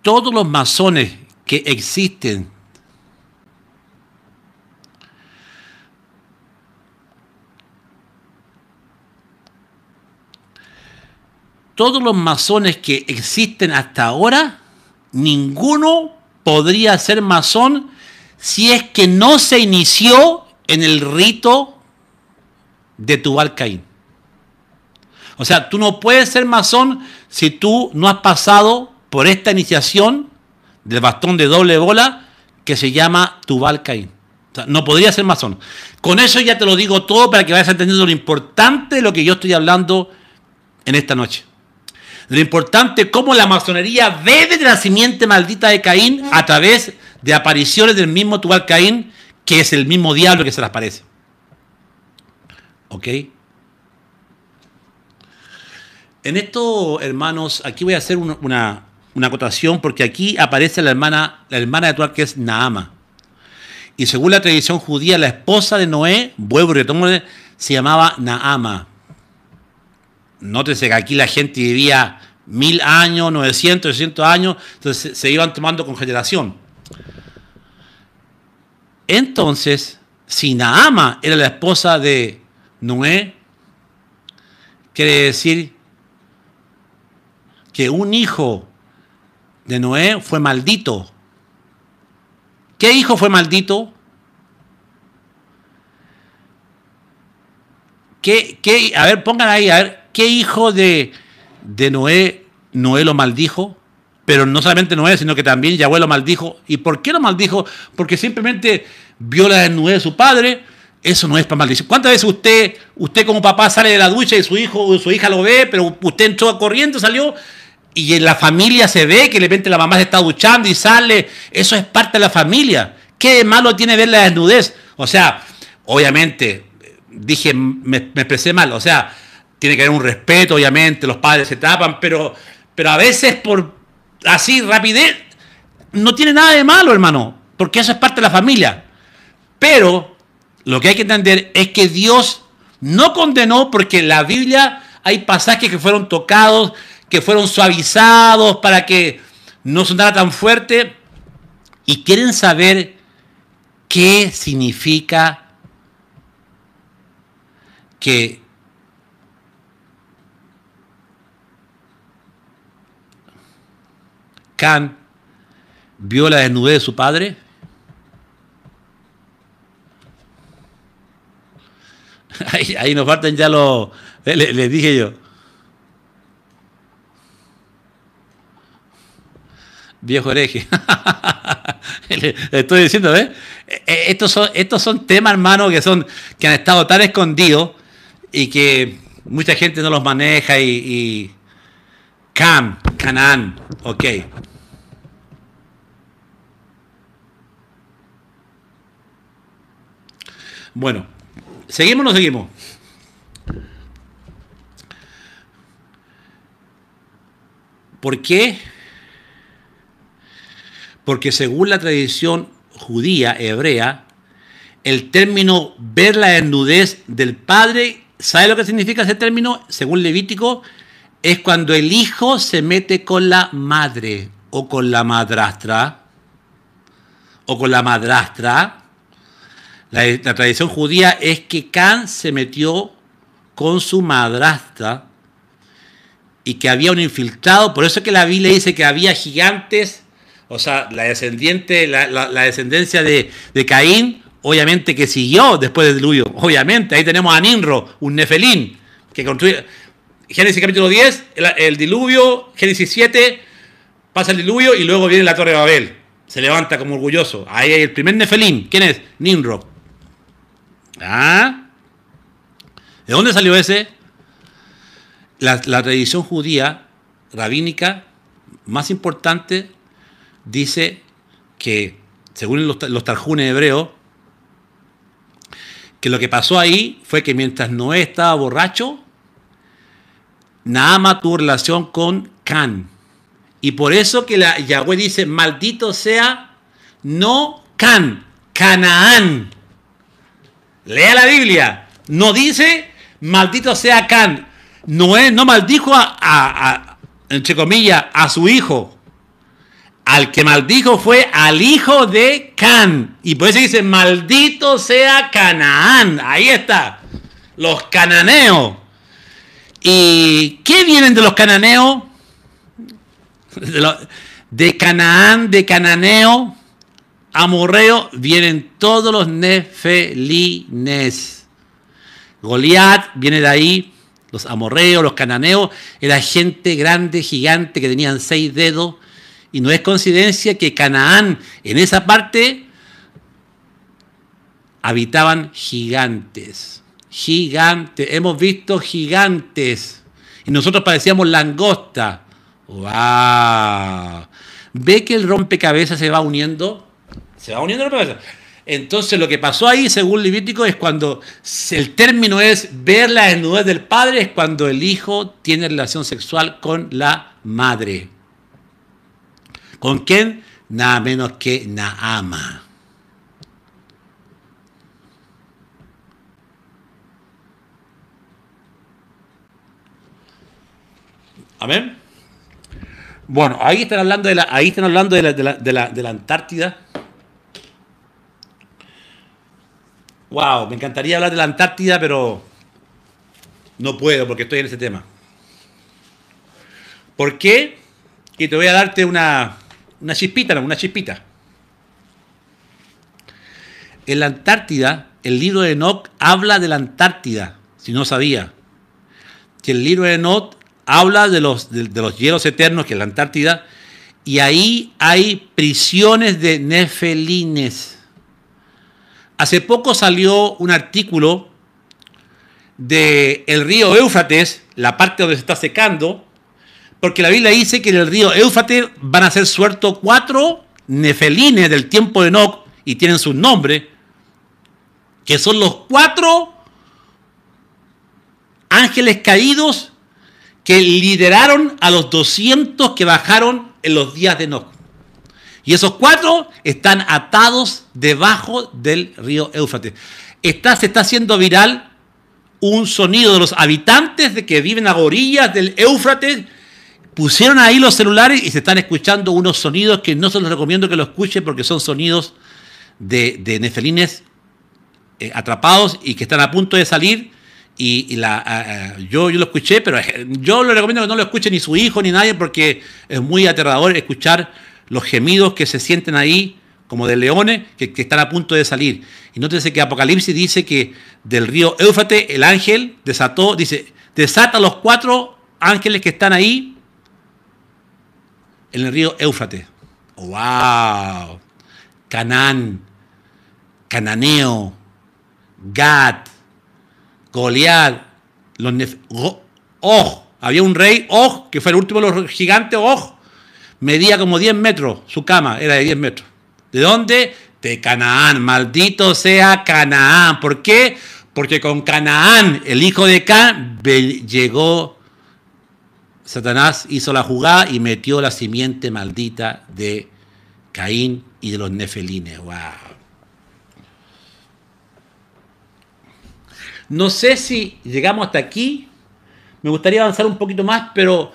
todos los masones que existen todos los masones que existen hasta ahora, ninguno podría ser masón si es que no se inició en el rito de Tubal Caín. O sea, tú no puedes ser masón si tú no has pasado por esta iniciación del bastón de doble bola que se llama Tubal Caín. O sea, no podría ser masón. Con eso ya te lo digo todo para que vayas entendiendo lo importante de lo que yo estoy hablando en esta noche. Lo importante es cómo la masonería ve de la simiente maldita de Caín a través de apariciones del mismo Tubal Caín, que es el mismo diablo que se las parece. ¿Ok? En esto, hermanos, aquí voy a hacer una, acotación porque aquí aparece la hermana, la hermana de Tubal que es Naama. Y según la tradición judía, la esposa de Noé, vuelvo y retomo, se llamaba Naama. Nótese que aquí la gente vivía mil años, 900, 800 años, entonces se iban tomando con generación. Entonces, si Naama era la esposa de Noé, quiere decir que un hijo de Noé fue maldito. ¿Qué hijo fue maldito? A ver, pongan ahí, a ver, qué hijo de, Noé, Noé lo maldijo? Pero no solamente Noé, sino que también Yahweh lo maldijo. ¿Y por qué lo maldijo? Porque simplemente vio la desnudez de su padre. Eso no es para maldición. ¿Cuántas veces usted, usted como papá sale de la ducha y su hijo o su hija lo ve, pero usted entró corriendo, salió y en la familia se ve que de repente la mamá se está duchando y sale? Eso es parte de la familia. ¿Qué malo tiene ver la desnudez? O sea, obviamente, dije, me, me expresé mal, o sea, tiene que haber un respeto, obviamente, los padres se tapan, pero, pero a veces por así rapidez no tiene nada de malo, hermano, porque eso es parte de la familia. Pero lo que hay que entender es que Dios no condenó porque en la Biblia hay pasajes que fueron tocados, que fueron suavizados para que no sonara tan fuerte. Y quieren saber qué significa que Can vio la desnudez de su padre? Ahí, nos faltan ya los... Eh, Les, dije yo. Viejo hereje. estoy diciendo, ¿ves? ¿eh? E, e, estos son, estos son temas, hermano, que, son, que han estado tan escondidos y que mucha gente no los maneja y, y Cam, ok. Bueno, ¿seguimos o no seguimos? ¿Por qué? Porque según la tradición judía, hebrea, el término ver la desnudez del padre, ¿sabe lo que significa ese término? Según Levítico, es cuando el hijo se mete con la madre o con la madrastra o con la madrastra la, tradición judía es que Can se metió con su madrastra y que había un infiltrado, por eso es que la Biblia dice que había gigantes, o sea, la, descendiente, la, descendencia de, Caín, obviamente que siguió después del diluvio, obviamente, ahí tenemos a Ninro, un nefelín, que construye, Génesis capítulo 10, el, diluvio, Génesis 7, pasa el diluvio y luego viene la torre de Babel, se levanta como orgulloso, ahí hay el primer nefelín, ¿quién es? Nimro. ¿Ah? ¿De dónde salió ese? La, tradición judía rabínica más importante dice que, según los, tarjunes hebreos, que lo que pasó ahí fue que mientras Noé estaba borracho, Naama tuvo relación con Can. Y por eso que la Yahweh dice, maldito sea no Can, Canaán. Lea la Biblia. No dice, maldito sea Can. Noé no maldijo a, entre comillas, a su hijo. Al que maldijo fue al hijo de Can. Y por eso dice, maldito sea Canaán. Ahí está. Los cananeos. ¿Y qué vienen de los cananeos? de Canaán, de cananeo amorreo vienen todos los nefelines. Goliat viene de ahí, los amorreos, los cananeos, era gente grande, gigante, que tenían seis dedos. Y no es coincidencia que Canaán, en esa parte, habitaban gigantes. Gigantes. Hemos visto gigantes. Y nosotros parecíamos langosta. ¡Wow! ¿Ve que el rompecabezas se va uniendo? Se va uniendo la Entonces lo que pasó ahí, según Levítico, es cuando el término es ver la desnudez del padre, es cuando el hijo tiene relación sexual con la madre. ¿Con quién? Nada menos que Naama. Amén. Bueno, ahí están hablando de la, ahí están hablando de la Antártida Wow, me encantaría hablar de la Antártida, pero no puedo porque estoy en ese tema. ¿Por qué? Que te voy a darte una, chispita, una chispita. En la Antártida, el libro de Enoch habla de la Antártida, si no sabía. Que el libro de Enoch habla de los, de, de los hielos eternos, que es la Antártida, y ahí hay prisiones de nefelines Hace poco salió un artículo del el río Éufrates, la parte donde se está secando, porque la Biblia dice que en el río Éufrates van a ser sueltos cuatro nefelines del tiempo de Enoch y tienen su nombre, que son los cuatro ángeles caídos que lideraron a los 200 que bajaron en los días de Enoch. Y esos cuatro están atados debajo del río Éufrates. Está, se está haciendo viral un sonido de los habitantes de que viven a gorillas del Éufrates. Pusieron ahí los celulares y se están escuchando unos sonidos que no se los recomiendo que lo escuchen porque son sonidos de, nefelines eh, atrapados y que están a punto de salir. Y, la, yo, yo lo escuché, pero eh, yo lo recomiendo que no lo escuche ni su hijo ni nadie porque es muy aterrador escuchar los gemidos que se sienten ahí como de leones que, están a punto de salir. Y nótese que Apocalipsis dice que del río Éufrate el ángel desató, dice, desata los cuatro ángeles que están ahí en el río Éufrate. ¡Wow! Canaán, Cananeo, Gad, Goliat, los Nef oh, había un rey, Oh, que fue el último de los gigantes, Oh, medía como 10 metros, su cama era de 10 metros. ¿De dónde? De Canaán, maldito sea Canaán. ¿Por qué? Porque con Canaán, el hijo de Can, llegó Satanás, hizo la jugada y metió la simiente maldita de Caín y de los nefelines. ¡Wow! No sé si llegamos hasta aquí. Me gustaría avanzar un poquito más, pero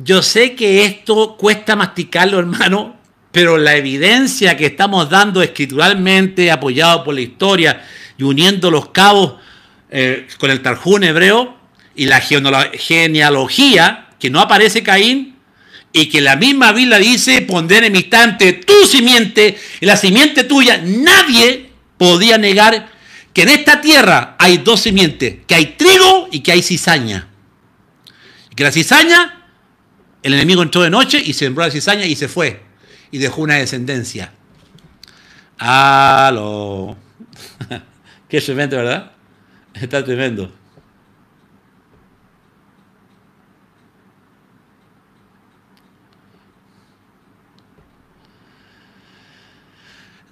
yo sé que esto cuesta masticarlo, hermano, pero la evidencia que estamos dando escrituralmente, apoyado por la historia y uniendo los cabos eh, con el Tarjún hebreo y la genealogía, que no aparece Caín, y que la misma Biblia dice, en mi instante tu simiente y la simiente tuya, nadie podía negar que en esta tierra hay dos simientes, que hay trigo y que hay cizaña. Y que la cizaña el enemigo entró de noche y sembró la cizaña y se fue. Y dejó una descendencia. ¡Aló! Qué tremendo, ¿verdad? Está tremendo.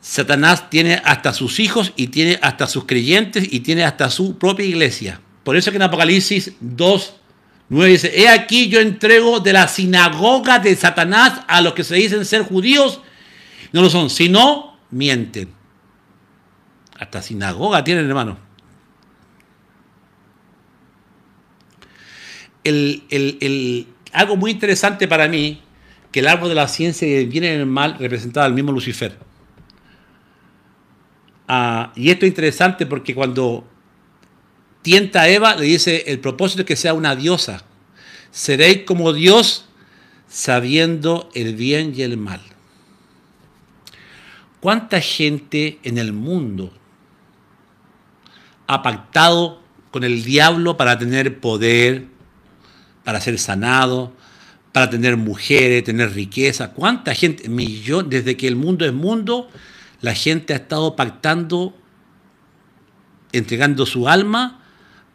Satanás tiene hasta sus hijos y tiene hasta sus creyentes y tiene hasta su propia iglesia. Por eso es que en Apocalipsis 2, 9 dice, he aquí yo entrego de la sinagoga de Satanás a los que se dicen ser judíos, no lo son, sino mienten. Hasta sinagoga tienen, hermano. El, algo muy interesante para mí, que el árbol de la ciencia viene el el mal representado al mismo Lucifer. Ah, y esto es interesante porque cuando tienta Eva, le dice, el propósito es que sea una diosa. Seréis como Dios sabiendo el bien y el mal. ¿Cuánta gente en el mundo ha pactado con el diablo para tener poder, para ser sanado, para tener mujeres, tener riqueza? ¿Cuánta gente, millón, desde que el mundo es mundo, la gente ha estado pactando, entregando su alma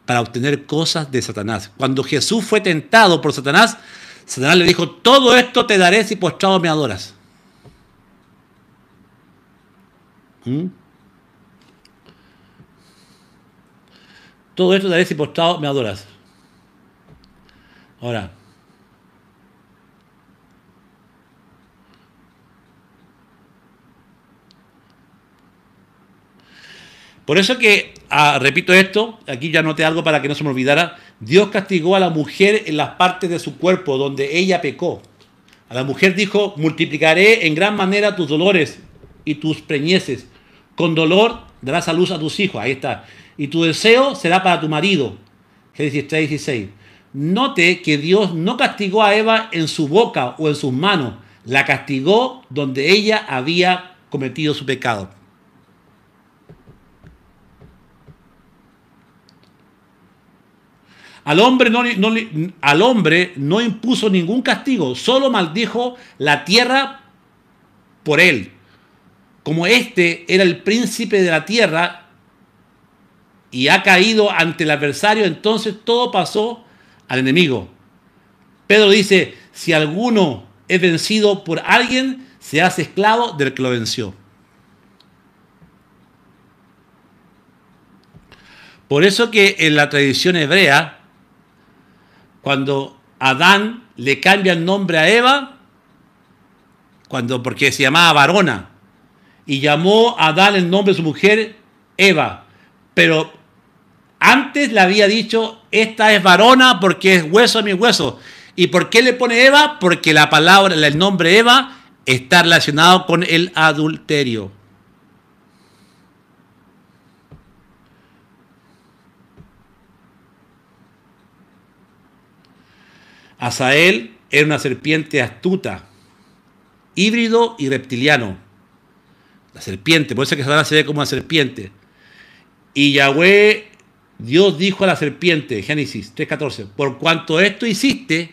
para obtener cosas de Satanás. Cuando Jesús fue tentado por Satanás, Satanás le dijo, todo esto te daré si postrado me adoras. ¿Mm? Todo esto te daré si postrado me adoras. Ahora, Por eso que, ah, repito esto, aquí ya noté algo para que no se me olvidara, Dios castigó a la mujer en las partes de su cuerpo donde ella pecó. A la mujer dijo, multiplicaré en gran manera tus dolores y tus preñeces. Con dolor darás a luz a tus hijos. Ahí está. Y tu deseo será para tu marido. Génesis 3, 16. Note que Dios no castigó a Eva en su boca o en sus manos. La castigó donde ella había cometido su pecado. Al hombre no, al hombre no impuso ningún castigo, solo maldijo la tierra por él. Como este era el príncipe de la tierra y ha caído ante el adversario, entonces todo pasó al enemigo. Pedro dice, si alguno es vencido por alguien, se hace esclavo del que lo venció. Por eso que en la tradición hebrea, cuando Adán le cambia el nombre a Eva, cuando, porque se llamaba varona, y llamó a Adán el nombre de su mujer Eva, pero antes le había dicho, esta es varona porque es hueso de mi hueso. ¿Y por qué le pone Eva? Porque la palabra, el nombre Eva está relacionado con el adulterio. Asael era una serpiente astuta, híbrido y reptiliano. La serpiente, por eso que Satanás se ve como una serpiente. Y Yahweh, Dios dijo a la serpiente, Génesis 3.14, por cuanto esto hiciste,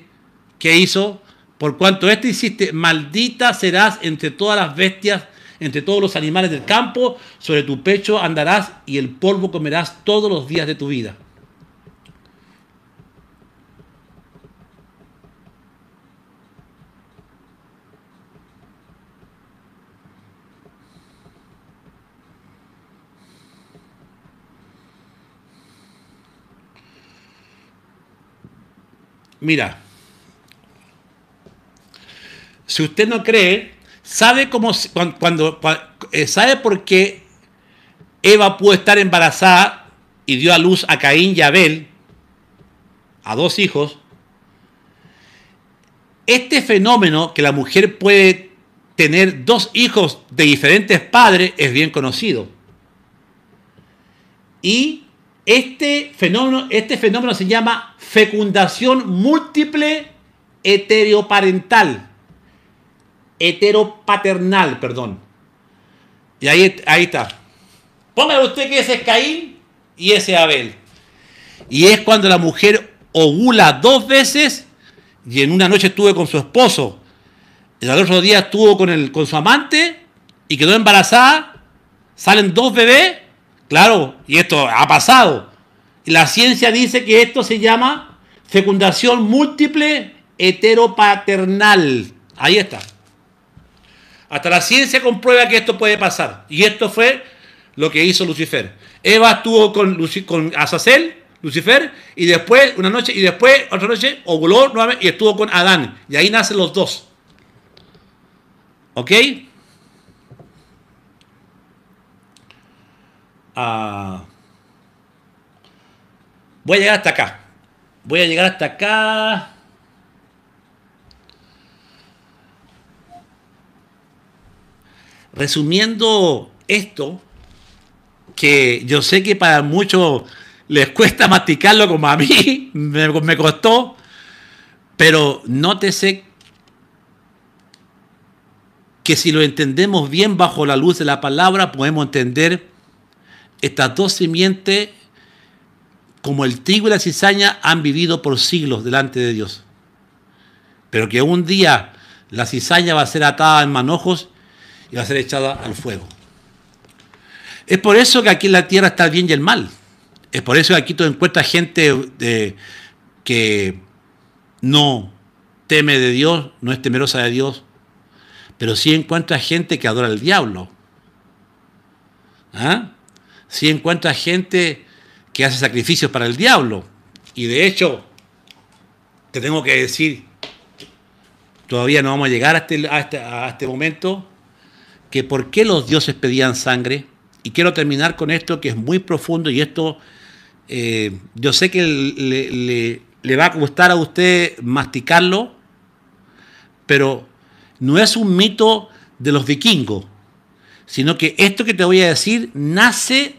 ¿qué hizo? Por cuanto esto hiciste, maldita serás entre todas las bestias, entre todos los animales del campo, sobre tu pecho andarás y el polvo comerás todos los días de tu vida. Mira, si usted no cree, sabe cómo, eh, sabe por qué Eva pudo estar embarazada y dio a luz a Caín y Abel, a dos hijos. Este fenómeno que la mujer puede tener dos hijos de diferentes padres es bien conocido. Y este fenómeno, este fenómeno se llama fecundación múltiple heteroparental, heteropaternal, perdón. Y ahí, ahí está. Póngale usted que ese es Caín y ese es Abel. Y es cuando la mujer ovula dos veces y en una noche estuve con su esposo, el otro día estuvo con, con su amante y quedó embarazada, salen dos bebés Claro, y esto ha pasado. La ciencia dice que esto se llama fecundación múltiple heteropaternal. Ahí está. Hasta la ciencia comprueba que esto puede pasar. Y esto fue lo que hizo Lucifer. Eva estuvo con, con Azazel, Lucifer, y después, una noche, y después, otra noche, ovuló nuevamente y estuvo con Adán. Y ahí nacen los dos. ¿Ok? Voy a llegar hasta acá. Voy a llegar hasta acá. Resumiendo esto, que yo sé que para muchos les cuesta masticarlo como a mí, me, me costó, pero nótese que si lo entendemos bien bajo la luz de la palabra, podemos entender estas dos simientes, como el trigo y la cizaña, han vivido por siglos delante de Dios. Pero que un día la cizaña va a ser atada en manojos y va a ser echada al fuego. Es por eso que aquí en la tierra está el bien y el mal. Es por eso que aquí tú encuentras gente que no teme de Dios, no es temerosa de Dios, pero sí encuentras gente que adora al diablo. ¿Ah? si encuentras gente que hace sacrificios para el diablo. Y de hecho, te tengo que decir, todavía no vamos a llegar a este, este, este momento, que por qué los dioses pedían sangre. Y quiero terminar con esto que es muy profundo y esto eh, yo sé que le, le va a gustar a usted masticarlo, pero no es un mito de los vikingos, sino que esto que te voy a decir nace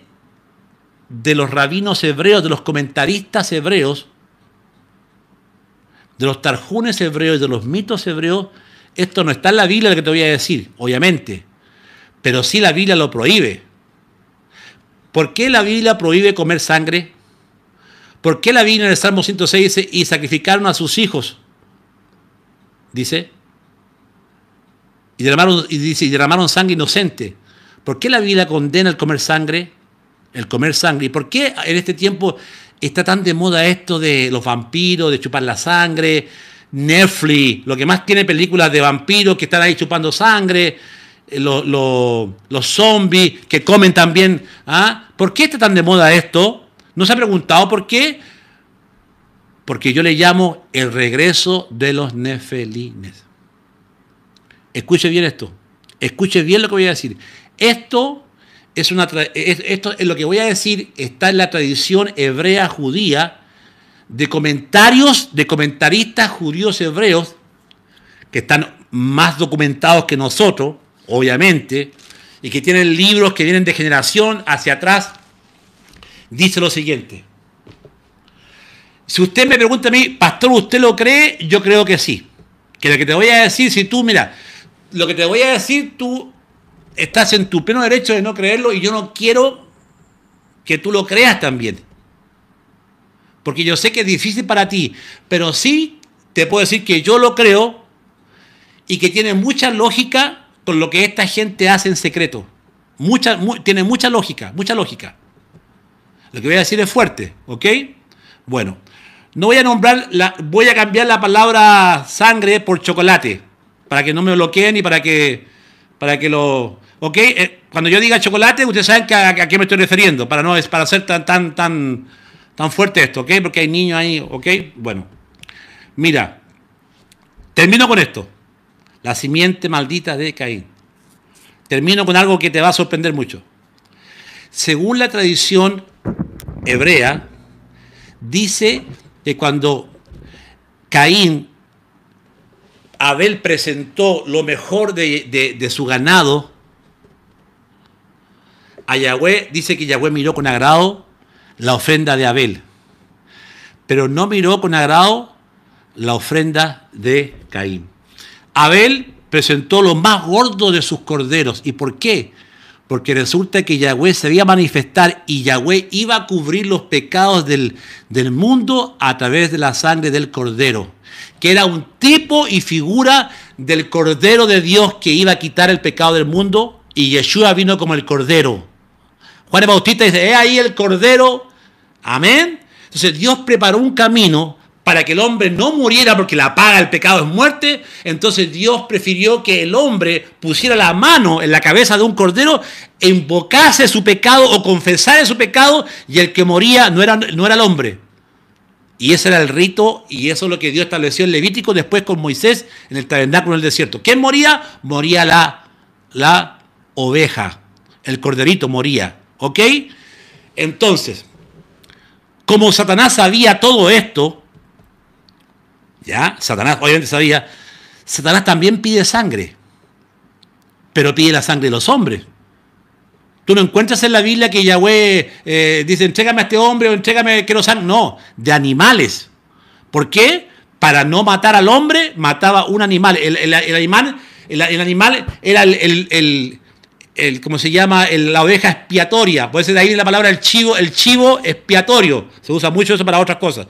de los rabinos hebreos, de los comentaristas hebreos, de los tarjunes hebreos y de los mitos hebreos, esto no está en la Biblia lo que te voy a decir, obviamente, pero sí la Biblia lo prohíbe. ¿Por qué la Biblia prohíbe comer sangre? ¿Por qué la Biblia en el Salmo 106 dice, y sacrificaron a sus hijos? Dice, y derramaron, y dice, y derramaron sangre inocente. ¿Por qué la Biblia condena el comer sangre? el comer sangre. ¿Y por qué en este tiempo está tan de moda esto de los vampiros, de chupar la sangre? Netflix, lo que más tiene películas de vampiros que están ahí chupando sangre, eh, los, zombies que comen también. ¿ah? ¿Por qué está tan de moda esto? ¿No se ha preguntado por qué? Porque yo le llamo el regreso de los nefelines. Escuche bien esto. Escuche bien lo que voy a decir. Esto es una esto es lo que voy a decir está en la tradición hebrea judía de comentarios de comentaristas judíos hebreos que están más documentados que nosotros, obviamente, y que tienen libros que vienen de generación hacia atrás, dice lo siguiente. Si usted me pregunta a mí, pastor, ¿usted lo cree? Yo creo que sí. Que lo que te voy a decir, si tú, mira, lo que te voy a decir, tú estás en tu pleno derecho de no creerlo y yo no quiero que tú lo creas también. Porque yo sé que es difícil para ti, pero sí te puedo decir que yo lo creo y que tiene mucha lógica con lo que esta gente hace en secreto. Mucha, tiene mucha lógica, mucha lógica. Lo que voy a decir es fuerte, ¿ok? Bueno, no voy a nombrar, la, voy a cambiar la palabra sangre por chocolate, para que no me bloqueen y para que para que lo... Ok, eh, cuando yo diga chocolate, ustedes saben a, qué me estoy refiriendo, para no es para ser tan, tan, tan, tan fuerte esto, ¿ok? Porque hay niños ahí, ¿ok? Bueno, mira, termino con esto, la simiente maldita de Caín. Termino con algo que te va a sorprender mucho. Según la tradición hebrea, dice que cuando Caín Abel presentó lo mejor de, su ganado a Yahweh, dice que Yahweh miró con agrado la ofrenda de Abel, pero no miró con agrado la ofrenda de Caín. Abel presentó lo más gordo de sus corderos. ¿Y por qué? porque resulta que Yahweh se iba a manifestar y Yahweh iba a cubrir los pecados del, del mundo a través de la sangre del cordero, que era un tipo y figura del cordero de Dios que iba a quitar el pecado del mundo y Yeshua vino como el cordero. Juan el Bautista dice, he ahí el cordero, amén. Entonces Dios preparó un camino para que el hombre no muriera porque la paga del pecado es muerte, entonces Dios prefirió que el hombre pusiera la mano en la cabeza de un cordero, invocase su pecado o confesara su pecado y el que moría no era, no era el hombre. Y ese era el rito y eso es lo que Dios estableció en Levítico después con Moisés en el tabernáculo del desierto. ¿Quién moría? Moría la, la oveja, el corderito moría. ¿Ok? Entonces, como Satanás sabía todo esto, ¿Ya? Satanás obviamente sabía. Satanás también pide sangre, pero pide la sangre de los hombres. Tú no encuentras en la Biblia que Yahweh eh, dice, entrégame a este hombre o entrégame, lo sangre. No, de animales. ¿Por qué? Para no matar al hombre, mataba un animal. El, animal, era el, el, ¿cómo se llama? la oveja expiatoria. puede ser ahí la palabra el chivo, el chivo expiatorio. Se usa mucho eso para otras cosas.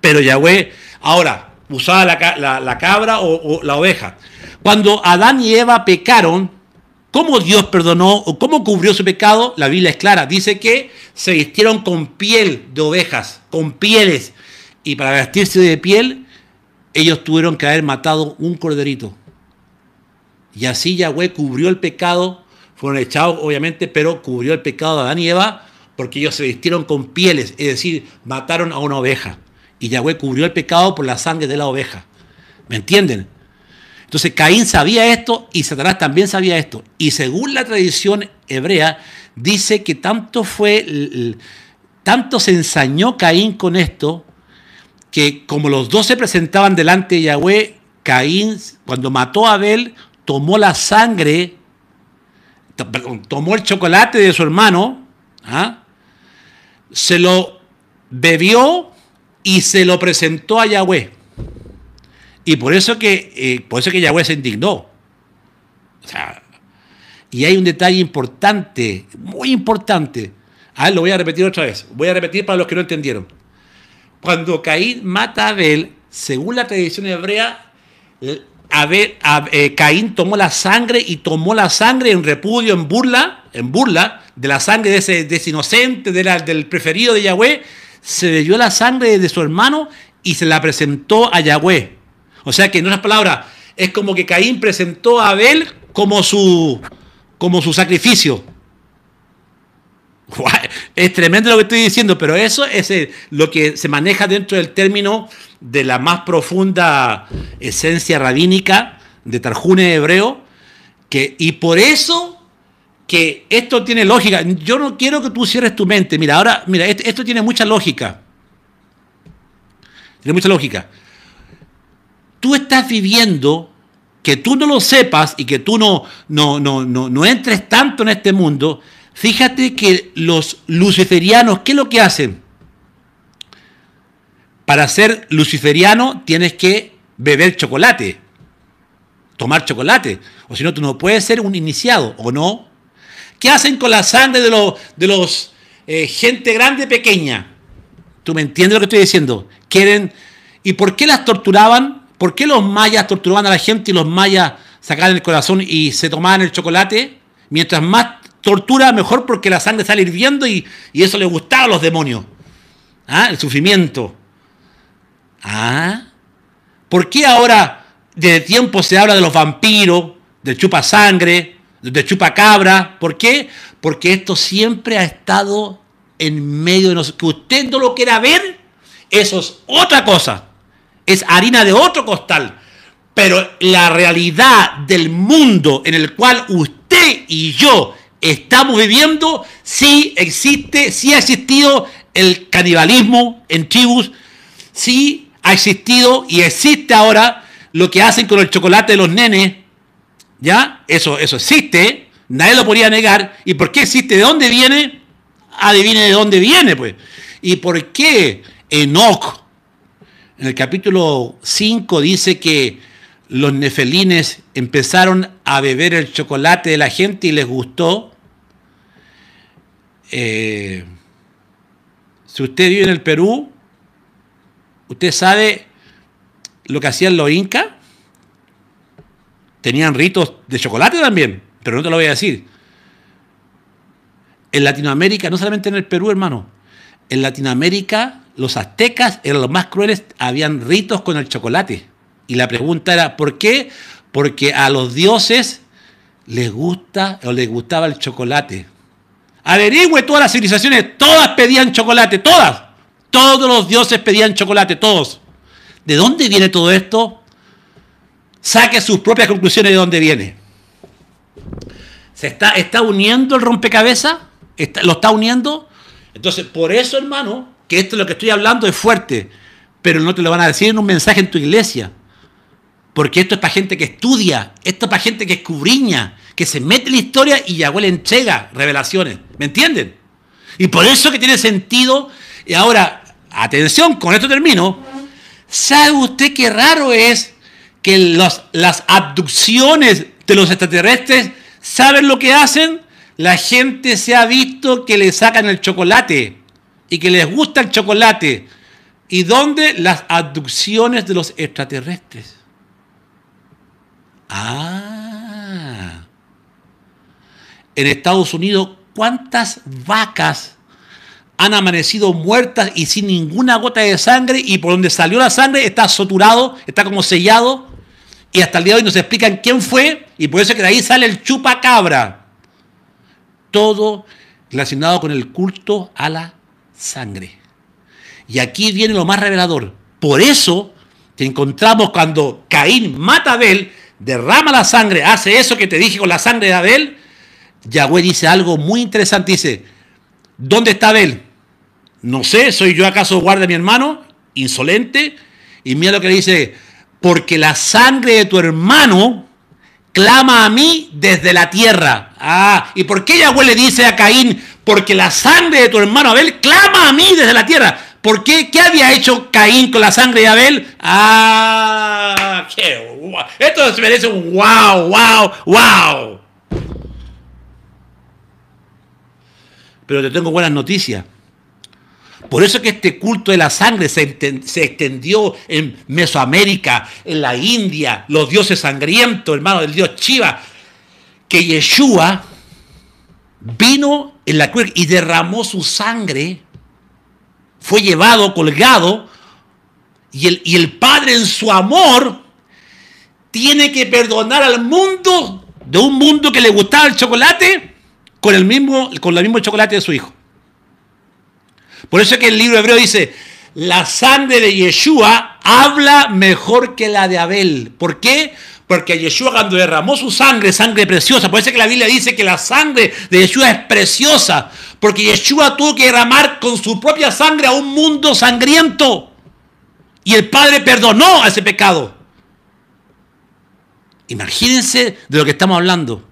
Pero Yahweh, ahora, usaba la, cabra o, o, la oveja. Cuando Adán y Eva pecaron, ¿cómo Dios perdonó o cómo cubrió su pecado? La Biblia es clara, dice que se vistieron con piel de ovejas, con pieles. Y para vestirse de piel, ellos tuvieron que haber matado un corderito. Y así Yahweh cubrió el pecado, fueron echados obviamente, pero cubrió el pecado de Adán y Eva porque ellos se vistieron con pieles, es decir, mataron a una oveja y Yahweh cubrió el pecado por la sangre de la oveja. ¿Me entienden? Entonces Caín sabía esto y Satanás también sabía esto. Y según la tradición hebrea, dice que tanto fue, tanto se ensañó Caín con esto, que como los dos se presentaban delante de Yahweh, Caín, cuando mató a Abel, tomó la sangre, tomó el chocolate de su hermano, ¿ah? se lo bebió y se lo presentó a Yahweh. Y por eso que, eh, por eso que Yahweh se indignó. y hay un detalle importante, muy importante. ver, lo voy a repetir otra vez. Voy a repetir para los que no entendieron. Cuando Caín mata a Abel, según la tradición hebrea, Abel, eh, Caín tomó la sangre y tomó la sangre en repudio, en burla, en burla de la sangre de ese, de inocente, de del preferido de Yahweh, se bebió la sangre de su hermano y se la presentó a Yahweh. O sea que, en otras palabras, es como que Caín presentó a Abel como su, como su sacrificio. Es tremendo lo que estoy diciendo, pero eso es lo que se maneja dentro del término de la más profunda esencia rabínica de Tarjune hebreo, que, y por eso que esto tiene lógica. Yo no quiero que tú cierres tu mente. Mira, ahora, mira, este, esto tiene mucha lógica. Tiene mucha lógica. Tú estás viviendo, que tú no lo sepas y que tú no, no, no, no, no entres tanto en este mundo. Fíjate que los luciferianos, ¿qué es lo que hacen? Para ser luciferiano tienes que beber chocolate, tomar chocolate, o si no, tú no puedes ser un iniciado, ¿o no? ¿Qué hacen con la sangre de los, de los eh, gente grande pequeña? ¿Tú me entiendes lo que estoy diciendo? Quieren. ¿Y por qué las torturaban? ¿Por qué los mayas torturaban a la gente y los mayas sacaban el corazón y se tomaban el chocolate? Mientras más tortura, mejor porque la sangre sale hirviendo y, eso le gustaba a los demonios. ¿Ah? El sufrimiento. ¿Ah? ¿Por qué ahora de tiempo se habla de los vampiros, de chupa sangre? de chupacabra. ¿Por qué? Porque esto siempre ha estado en medio de nosotros. Que usted no lo quiera ver, eso es otra cosa. Es harina de otro costal. Pero la realidad del mundo en el cual usted y yo estamos viviendo, sí existe, sí ha existido el canibalismo en tribus, sí ha existido y existe ahora lo que hacen con el chocolate de los nenes ¿Ya? Eso, eso existe, nadie lo podía negar. ¿Y por qué existe? ¿De dónde viene? Adivine de dónde viene, pues. ¿Y por qué Enoch, en el capítulo 5, dice que los nefelines empezaron a beber el chocolate de la gente y les gustó? Eh, si usted vive en el Perú, usted sabe lo que hacían los incas tenían ritos de chocolate también, pero no te lo voy a decir. En Latinoamérica, no solamente en el Perú, hermano, en Latinoamérica los aztecas eran los más crueles, habían ritos con el chocolate. Y la pregunta era, ¿por qué? Porque a los dioses les gusta o les gustaba el chocolate. Averigüe todas las civilizaciones, todas pedían chocolate, todas. Todos los dioses pedían chocolate, todos. ¿De dónde viene todo esto? saque sus propias conclusiones de dónde viene. ¿Se está, está uniendo el rompecabezas? ¿Lo está uniendo? Entonces, por eso, hermano, que esto de lo que estoy hablando es fuerte, pero no te lo van a decir en un mensaje en tu iglesia. Porque esto es para gente que estudia, esto es para gente que descubriña que se mete en la historia y ya le entrega revelaciones. ¿Me entienden? Y por eso que tiene sentido. Y ahora, atención, con esto termino. ¿Sabe usted qué raro es que las abducciones de los extraterrestres, ¿saben lo que hacen? La gente se ha visto que le sacan el chocolate y que les gusta el chocolate. ¿Y dónde? Las abducciones de los extraterrestres. Ah. En Estados Unidos, ¿cuántas vacas han amanecido muertas y sin ninguna gota de sangre? Y por donde salió la sangre está soturado, está como sellado y hasta el día de hoy nos explican quién fue, y por eso es que de ahí sale el chupacabra. Todo relacionado con el culto a la sangre. Y aquí viene lo más revelador. Por eso te encontramos cuando Caín mata a Abel, derrama la sangre, hace eso que te dije con la sangre de Abel. Yahweh dice algo muy interesante. Dice, ¿dónde está Abel? No sé, ¿soy yo acaso guarda a mi hermano? Insolente. Y mira lo que le dice porque la sangre de tu hermano clama a mí desde la tierra. Ah, ¿y por qué Yahweh le dice a Caín, porque la sangre de tu hermano Abel clama a mí desde la tierra? ¿Por qué? ¿Qué había hecho Caín con la sangre de Abel? Ah, qué Esto se merece un wow, wow, wow. Pero te tengo buenas noticias. Por eso que este culto de la sangre se, extendió en Mesoamérica, en la India, los dioses sangrientos, hermano del dios Chiva, que Yeshua vino en la cruz y derramó su sangre, fue llevado, colgado, y el, y el Padre en su amor tiene que perdonar al mundo de un mundo que le gustaba el chocolate con el mismo, con el mismo chocolate de su hijo. Por eso es que el libro hebreo dice, la sangre de Yeshua habla mejor que la de Abel. ¿Por qué? Porque Yeshua cuando derramó su sangre, sangre preciosa, por eso es que la Biblia dice que la sangre de Yeshua es preciosa, porque Yeshua tuvo que derramar con su propia sangre a un mundo sangriento. Y el Padre perdonó a ese pecado. Imagínense de lo que estamos hablando.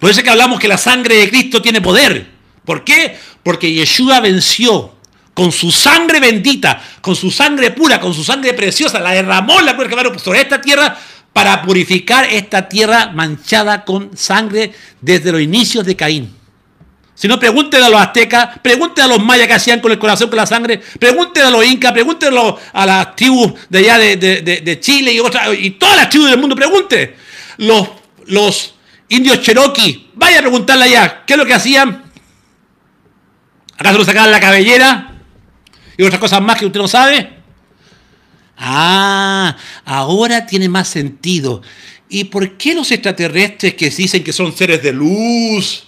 Por eso es que hablamos que la sangre de Cristo tiene poder. ¿Por qué? Porque Yeshua venció con su sangre bendita, con su sangre pura, con su sangre preciosa, la derramó la que sobre esta tierra para purificar esta tierra manchada con sangre desde los inicios de Caín. Si no, pregúntenle a los aztecas, pregúntenle a los mayas que hacían con el corazón, con la sangre, pregúntenle a los incas, pregúntenle a las tribus de allá de, Chile y, otras, y todas las tribus del mundo, pregúntenle. Los, los indios cherokee, vaya a preguntarle allá, ¿qué es lo que hacían? ¿Acaso lo sacaban la cabellera? ¿Y otras cosas más que usted no sabe? Ah, ahora tiene más sentido. ¿Y por qué los extraterrestres que dicen que son seres de luz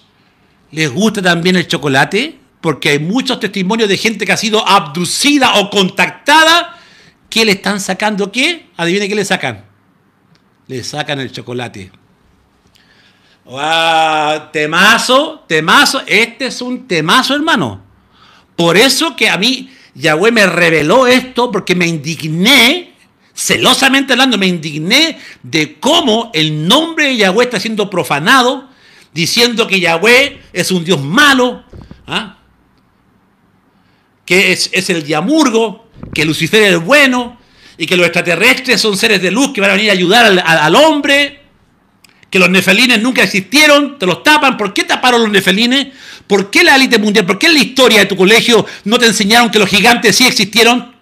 les gusta también el chocolate? Porque hay muchos testimonios de gente que ha sido abducida o contactada. que le están sacando qué? Adivine qué le sacan. Le sacan el chocolate. Wow, ah, temazo, temazo. Este es un temazo, hermano. Por eso que a mí Yahweh me reveló esto, porque me indigné, celosamente hablando, me indigné de cómo el nombre de Yahweh está siendo profanado, diciendo que Yahweh es un Dios malo, ¿ah? que es, el Yamurgo que Lucifer es el bueno, y que los extraterrestres son seres de luz que van a venir a ayudar al hombre que los nefelines nunca existieron, te los tapan. ¿Por qué taparon los nefelines? ¿Por qué la élite mundial? ¿Por qué en la historia de tu colegio no te enseñaron que los gigantes sí existieron?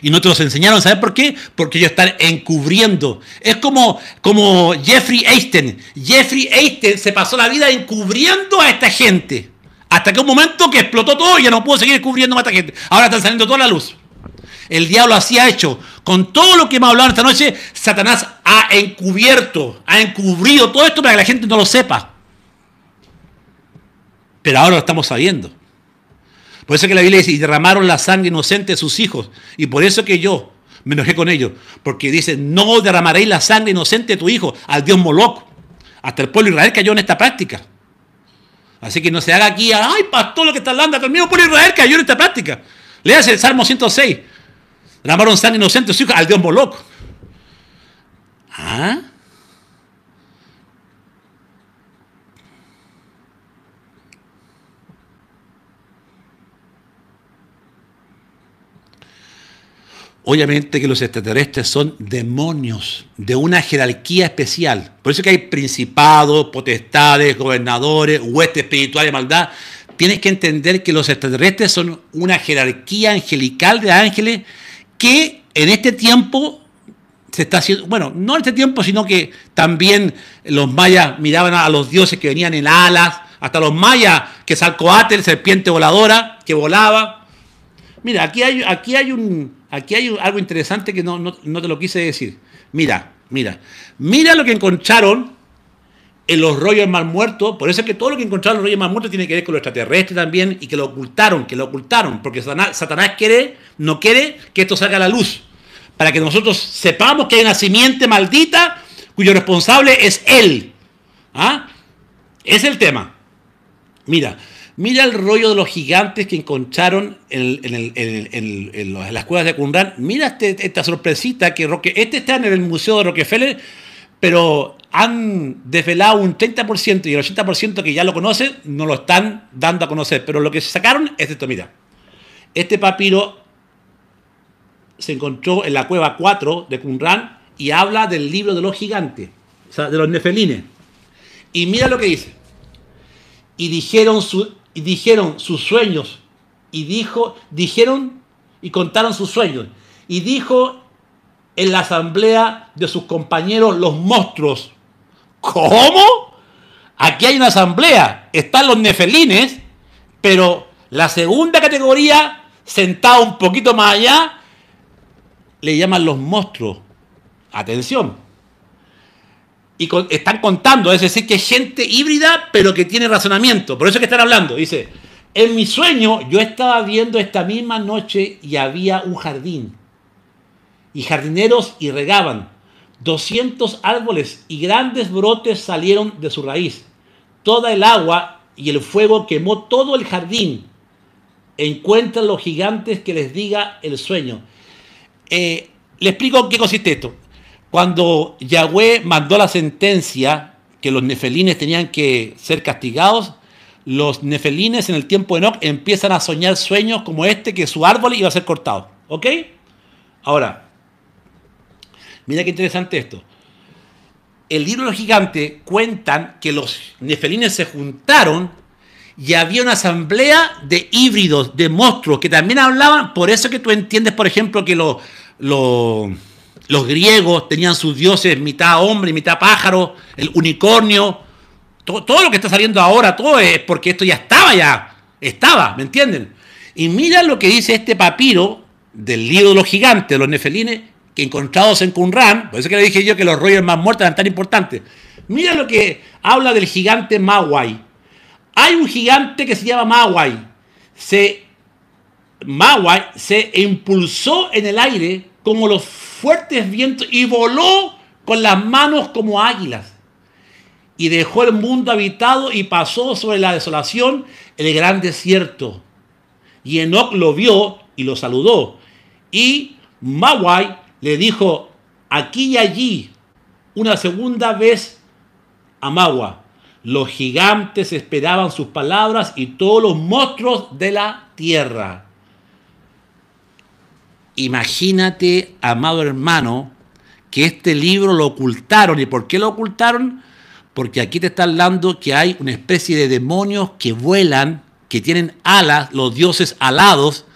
Y no te los enseñaron, ¿sabes por qué? Porque ellos están encubriendo. Es como, como Jeffrey Einstein. Jeffrey Einstein se pasó la vida encubriendo a esta gente. Hasta que un momento que explotó todo y ya no pudo seguir cubriendo a esta gente. Ahora están saliendo toda la luz el diablo así ha hecho. Con todo lo que hemos hablado esta noche, Satanás ha encubierto, ha encubrido todo esto para que la gente no lo sepa. Pero ahora lo estamos sabiendo. Por eso que la Biblia dice, y derramaron la sangre inocente de sus hijos. Y por eso que yo me enojé con ellos. Porque dice, no derramaréis la sangre inocente de tu hijo al dios Moloco. Hasta el pueblo de Israel cayó en esta práctica. Así que no se haga aquí, ay pastor, lo que está hablando, hasta el mismo pueblo de Israel cayó en esta práctica. Léase el Salmo 106. Ramaron San Inocente, su hijo, al dios boloco. ¿Ah? Obviamente que los extraterrestres son demonios de una jerarquía especial. Por eso que hay principados, potestades, gobernadores, huestes espirituales, maldad. Tienes que entender que los extraterrestres son una jerarquía angelical de ángeles que en este tiempo se está haciendo, bueno, no en este tiempo, sino que también los mayas miraban a los dioses que venían en alas, hasta los mayas, que Atel, serpiente voladora, que volaba. Mira, aquí hay, aquí hay, un, aquí hay algo interesante que no, no te lo quise decir. Mira, mira, mira lo que encontraron en los rollos mal muertos muerto, por eso es que todo lo que encontraron los rollos mal muertos tiene que ver con lo extraterrestre también y que lo ocultaron, que lo ocultaron, porque Satanás, quiere, no quiere que esto salga a la luz, para que nosotros sepamos que hay una simiente maldita cuyo responsable es él. ¿Ah? Es el tema. Mira, mira el rollo de los gigantes que encontraron en, las cuevas de Qumran. Mira este, esta sorpresita que este está en el Museo de Rockefeller pero han desvelado un 30% y el 80% que ya lo conocen no lo están dando a conocer. Pero lo que se sacaron es esto, mira. Este papiro se encontró en la cueva 4 de Qumran y habla del libro de los gigantes, o sea, de los nefelines. Y mira lo que dice. Y dijeron, su, dijeron sus sueños. Y dijo, dijeron y contaron sus sueños. Y dijo en la asamblea de sus compañeros los monstruos. ¿Cómo? Aquí hay una asamblea, están los nefelines, pero la segunda categoría, sentada un poquito más allá, le llaman los monstruos. Atención. Y están contando, es decir, que es gente híbrida, pero que tiene razonamiento. Por eso es que están hablando. Dice, en mi sueño yo estaba viendo esta misma noche y había un jardín y jardineros y regaban. 200 árboles y grandes brotes salieron de su raíz. Toda el agua y el fuego quemó todo el jardín. Encuentran los gigantes que les diga el sueño. Eh, le explico qué consiste esto. Cuando Yahweh mandó la sentencia que los nefelines tenían que ser castigados, los nefelines en el tiempo de Enoch empiezan a soñar sueños como este, que su árbol iba a ser cortado. ¿Ok? Ahora, Mira qué interesante esto. El libro de los gigantes cuentan que los nefelines se juntaron y había una asamblea de híbridos, de monstruos, que también hablaban. Por eso que tú entiendes, por ejemplo, que los, griegos tenían sus dioses mitad hombre, mitad pájaro, el unicornio. Todo, todo, lo que está saliendo ahora, todo es porque esto ya estaba, ya estaba, ¿me entienden? Y mira lo que dice este papiro del libro de los gigantes, los nefelines, que encontrados en Qumran, por eso que le dije yo que los rollos más muertos eran tan importantes. Mira lo que habla del gigante Mawai. Hay un gigante que se llama Mawai. Se, se impulsó en el aire como los fuertes vientos y voló con las manos como águilas. Y dejó el mundo habitado y pasó sobre la desolación el gran desierto. Y Enoch lo vio y lo saludó. Y Mawai le dijo aquí y allí una segunda vez a Magua. Los gigantes esperaban sus palabras y todos los monstruos de la tierra. Imagínate, amado hermano, que este libro lo ocultaron. ¿Y por qué lo ocultaron? Porque aquí te está hablando que hay una especie de demonios que vuelan, que tienen alas, los dioses alados,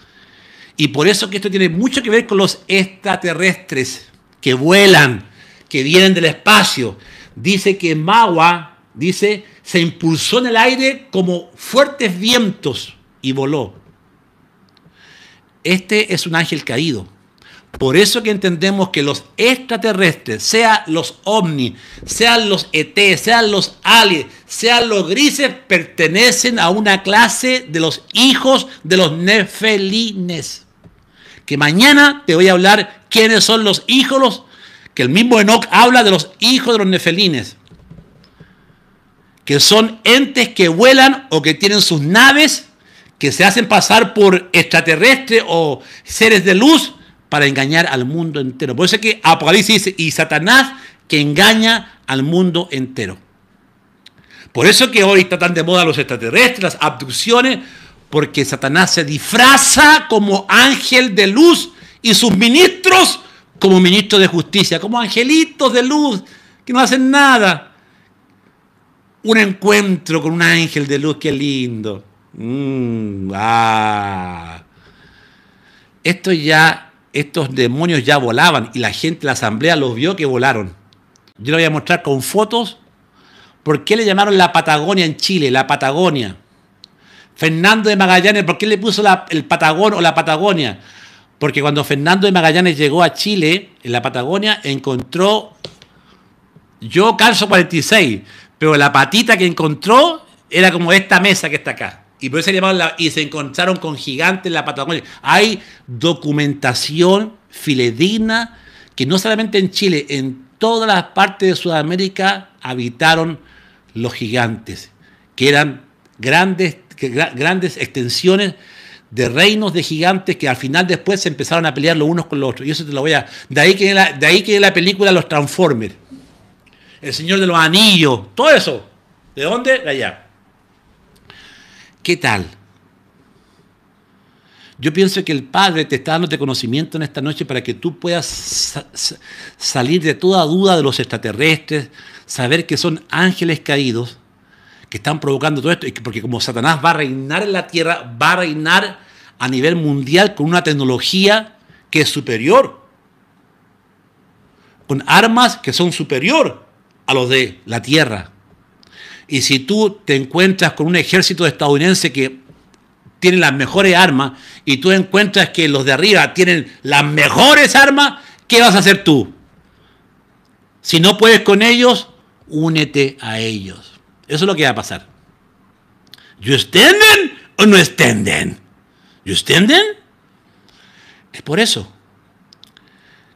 y por eso que esto tiene mucho que ver con los extraterrestres que vuelan, que vienen del espacio. Dice que Mawa, dice, se impulsó en el aire como fuertes vientos y voló. Este es un ángel caído. Por eso que entendemos que los extraterrestres, sean los ovnis, e sean los ET, sean los aliens, sean los grises, pertenecen a una clase de los hijos de los nefelines que mañana te voy a hablar quiénes son los hijos, que el mismo Enoch habla de los hijos de los nefelines, que son entes que vuelan o que tienen sus naves, que se hacen pasar por extraterrestres o seres de luz para engañar al mundo entero. Por eso es que Apocalipsis dice, y Satanás que engaña al mundo entero. Por eso que hoy está tan de moda los extraterrestres, las abducciones, porque Satanás se disfraza como ángel de luz y sus ministros como ministros de justicia, como angelitos de luz que no hacen nada. Un encuentro con un ángel de luz, qué lindo. Mm, ah. Esto ya, estos demonios ya volaban y la gente, la asamblea los vio que volaron. Yo lo voy a mostrar con fotos. ¿Por qué le llamaron la Patagonia en Chile? La Patagonia. Fernando de Magallanes, ¿por qué le puso el Patagón o la Patagonia? Porque cuando Fernando de Magallanes llegó a Chile, en la Patagonia, encontró, yo calzo 46, pero la patita que encontró era como esta mesa que está acá. Y por eso se y se encontraron con gigantes en la Patagonia. Hay documentación filedigna que no solamente en Chile, en todas las partes de Sudamérica habitaron los gigantes, que eran grandes grandes extensiones de reinos de gigantes que al final después se empezaron a pelear los unos con los otros. Y eso te lo voy a. De ahí que la, de ahí que la película Los Transformers. El Señor de los Anillos. Todo eso. ¿De dónde? De allá. ¿Qué tal? Yo pienso que el Padre te está dando de conocimiento en esta noche para que tú puedas salir de toda duda de los extraterrestres, saber que son ángeles caídos están provocando todo esto, porque como Satanás va a reinar en la tierra, va a reinar a nivel mundial con una tecnología que es superior, con armas que son superior a los de la tierra. Y si tú te encuentras con un ejército estadounidense que tiene las mejores armas y tú encuentras que los de arriba tienen las mejores armas, ¿qué vas a hacer tú? Si no puedes con ellos, únete a ellos. Eso es lo que va a pasar. ¿Yo estén o no extenden. ¿Yo extenden Es por eso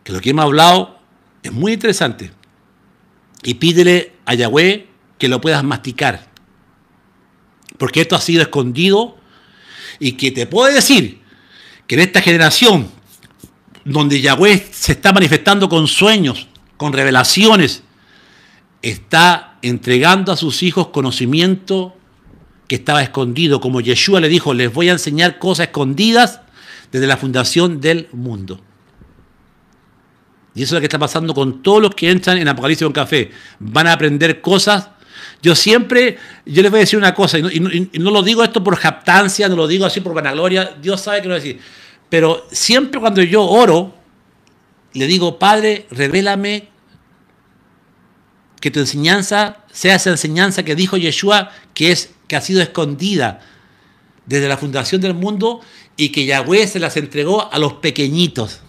que lo que hemos hablado es muy interesante. Y pídele a Yahweh que lo puedas masticar. Porque esto ha sido escondido y que te puede decir que en esta generación donde Yahweh se está manifestando con sueños, con revelaciones, está entregando a sus hijos conocimiento que estaba escondido, como Yeshua le dijo, les voy a enseñar cosas escondidas desde la fundación del mundo. Y eso es lo que está pasando con todos los que entran en Apocalipsis con café. Van a aprender cosas. Yo siempre, yo les voy a decir una cosa, y no, lo digo esto por jactancia, no lo digo así por vanagloria, Dios sabe que lo voy a decir. Pero siempre cuando yo oro, le digo, Padre, revélame que tu enseñanza sea esa enseñanza que dijo Yeshua, que, es, que ha sido escondida desde la fundación del mundo y que Yahweh se las entregó a los pequeñitos.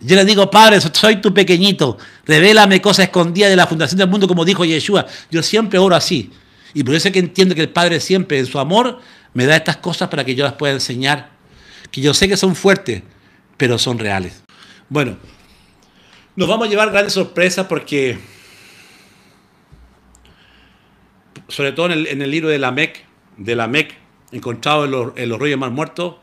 Yo le digo, Padre, soy tu pequeñito, revélame cosas escondidas de la fundación del mundo, como dijo Yeshua. Yo siempre oro así. Y por eso es que entiendo que el Padre siempre, en su amor, me da estas cosas para que yo las pueda enseñar. Que yo sé que son fuertes, pero son reales. Bueno, nos vamos a llevar grandes sorpresas porque sobre todo en el, libro de Lamec, de encontrado en los, rollos los Más Muertos,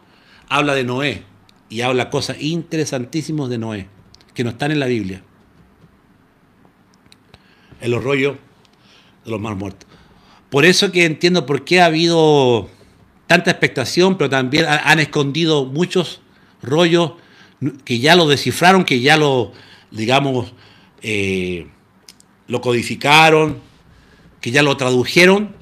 habla de Noé y habla cosas interesantísimas de Noé, que no están en la Biblia. En los rollos de los más muertos. Por eso que entiendo por qué ha habido tanta expectación, pero también han escondido muchos rollos que ya lo descifraron, que ya lo, digamos, eh, lo codificaron, que ya lo tradujeron,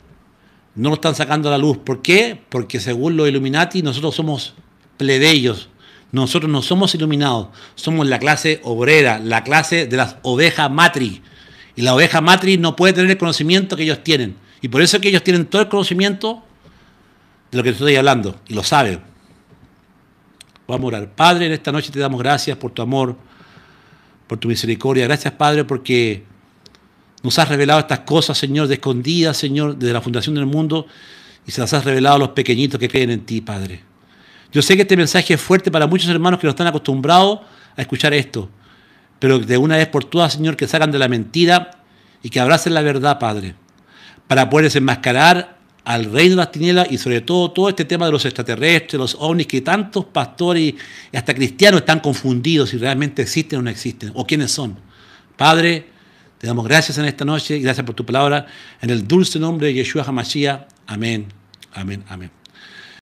no lo están sacando a la luz. ¿Por qué? Porque según los Illuminati nosotros somos plebeyos, nosotros no somos iluminados, somos la clase obrera, la clase de las ovejas matri. Y la oveja matri no puede tener el conocimiento que ellos tienen. Y por eso es que ellos tienen todo el conocimiento de lo que estoy hablando, y lo saben. Vamos a orar. Padre, en esta noche te damos gracias por tu amor, por tu misericordia. Gracias, Padre, porque nos has revelado estas cosas, Señor, de escondidas, Señor, desde la fundación del mundo, y se las has revelado a los pequeñitos que creen en ti, Padre. Yo sé que este mensaje es fuerte para muchos hermanos que no están acostumbrados a escuchar esto, pero de una vez por todas, Señor, que salgan de la mentira y que abracen la verdad, Padre, para poder desenmascarar al reino de las tinieblas y sobre todo todo este tema de los extraterrestres, los ovnis, que tantos pastores y hasta cristianos están confundidos si realmente existen o no existen, o quiénes son. Padre, te damos gracias en esta noche, y gracias por tu palabra, en el dulce nombre de Yeshua HaMashiach. Amén, amén, amén.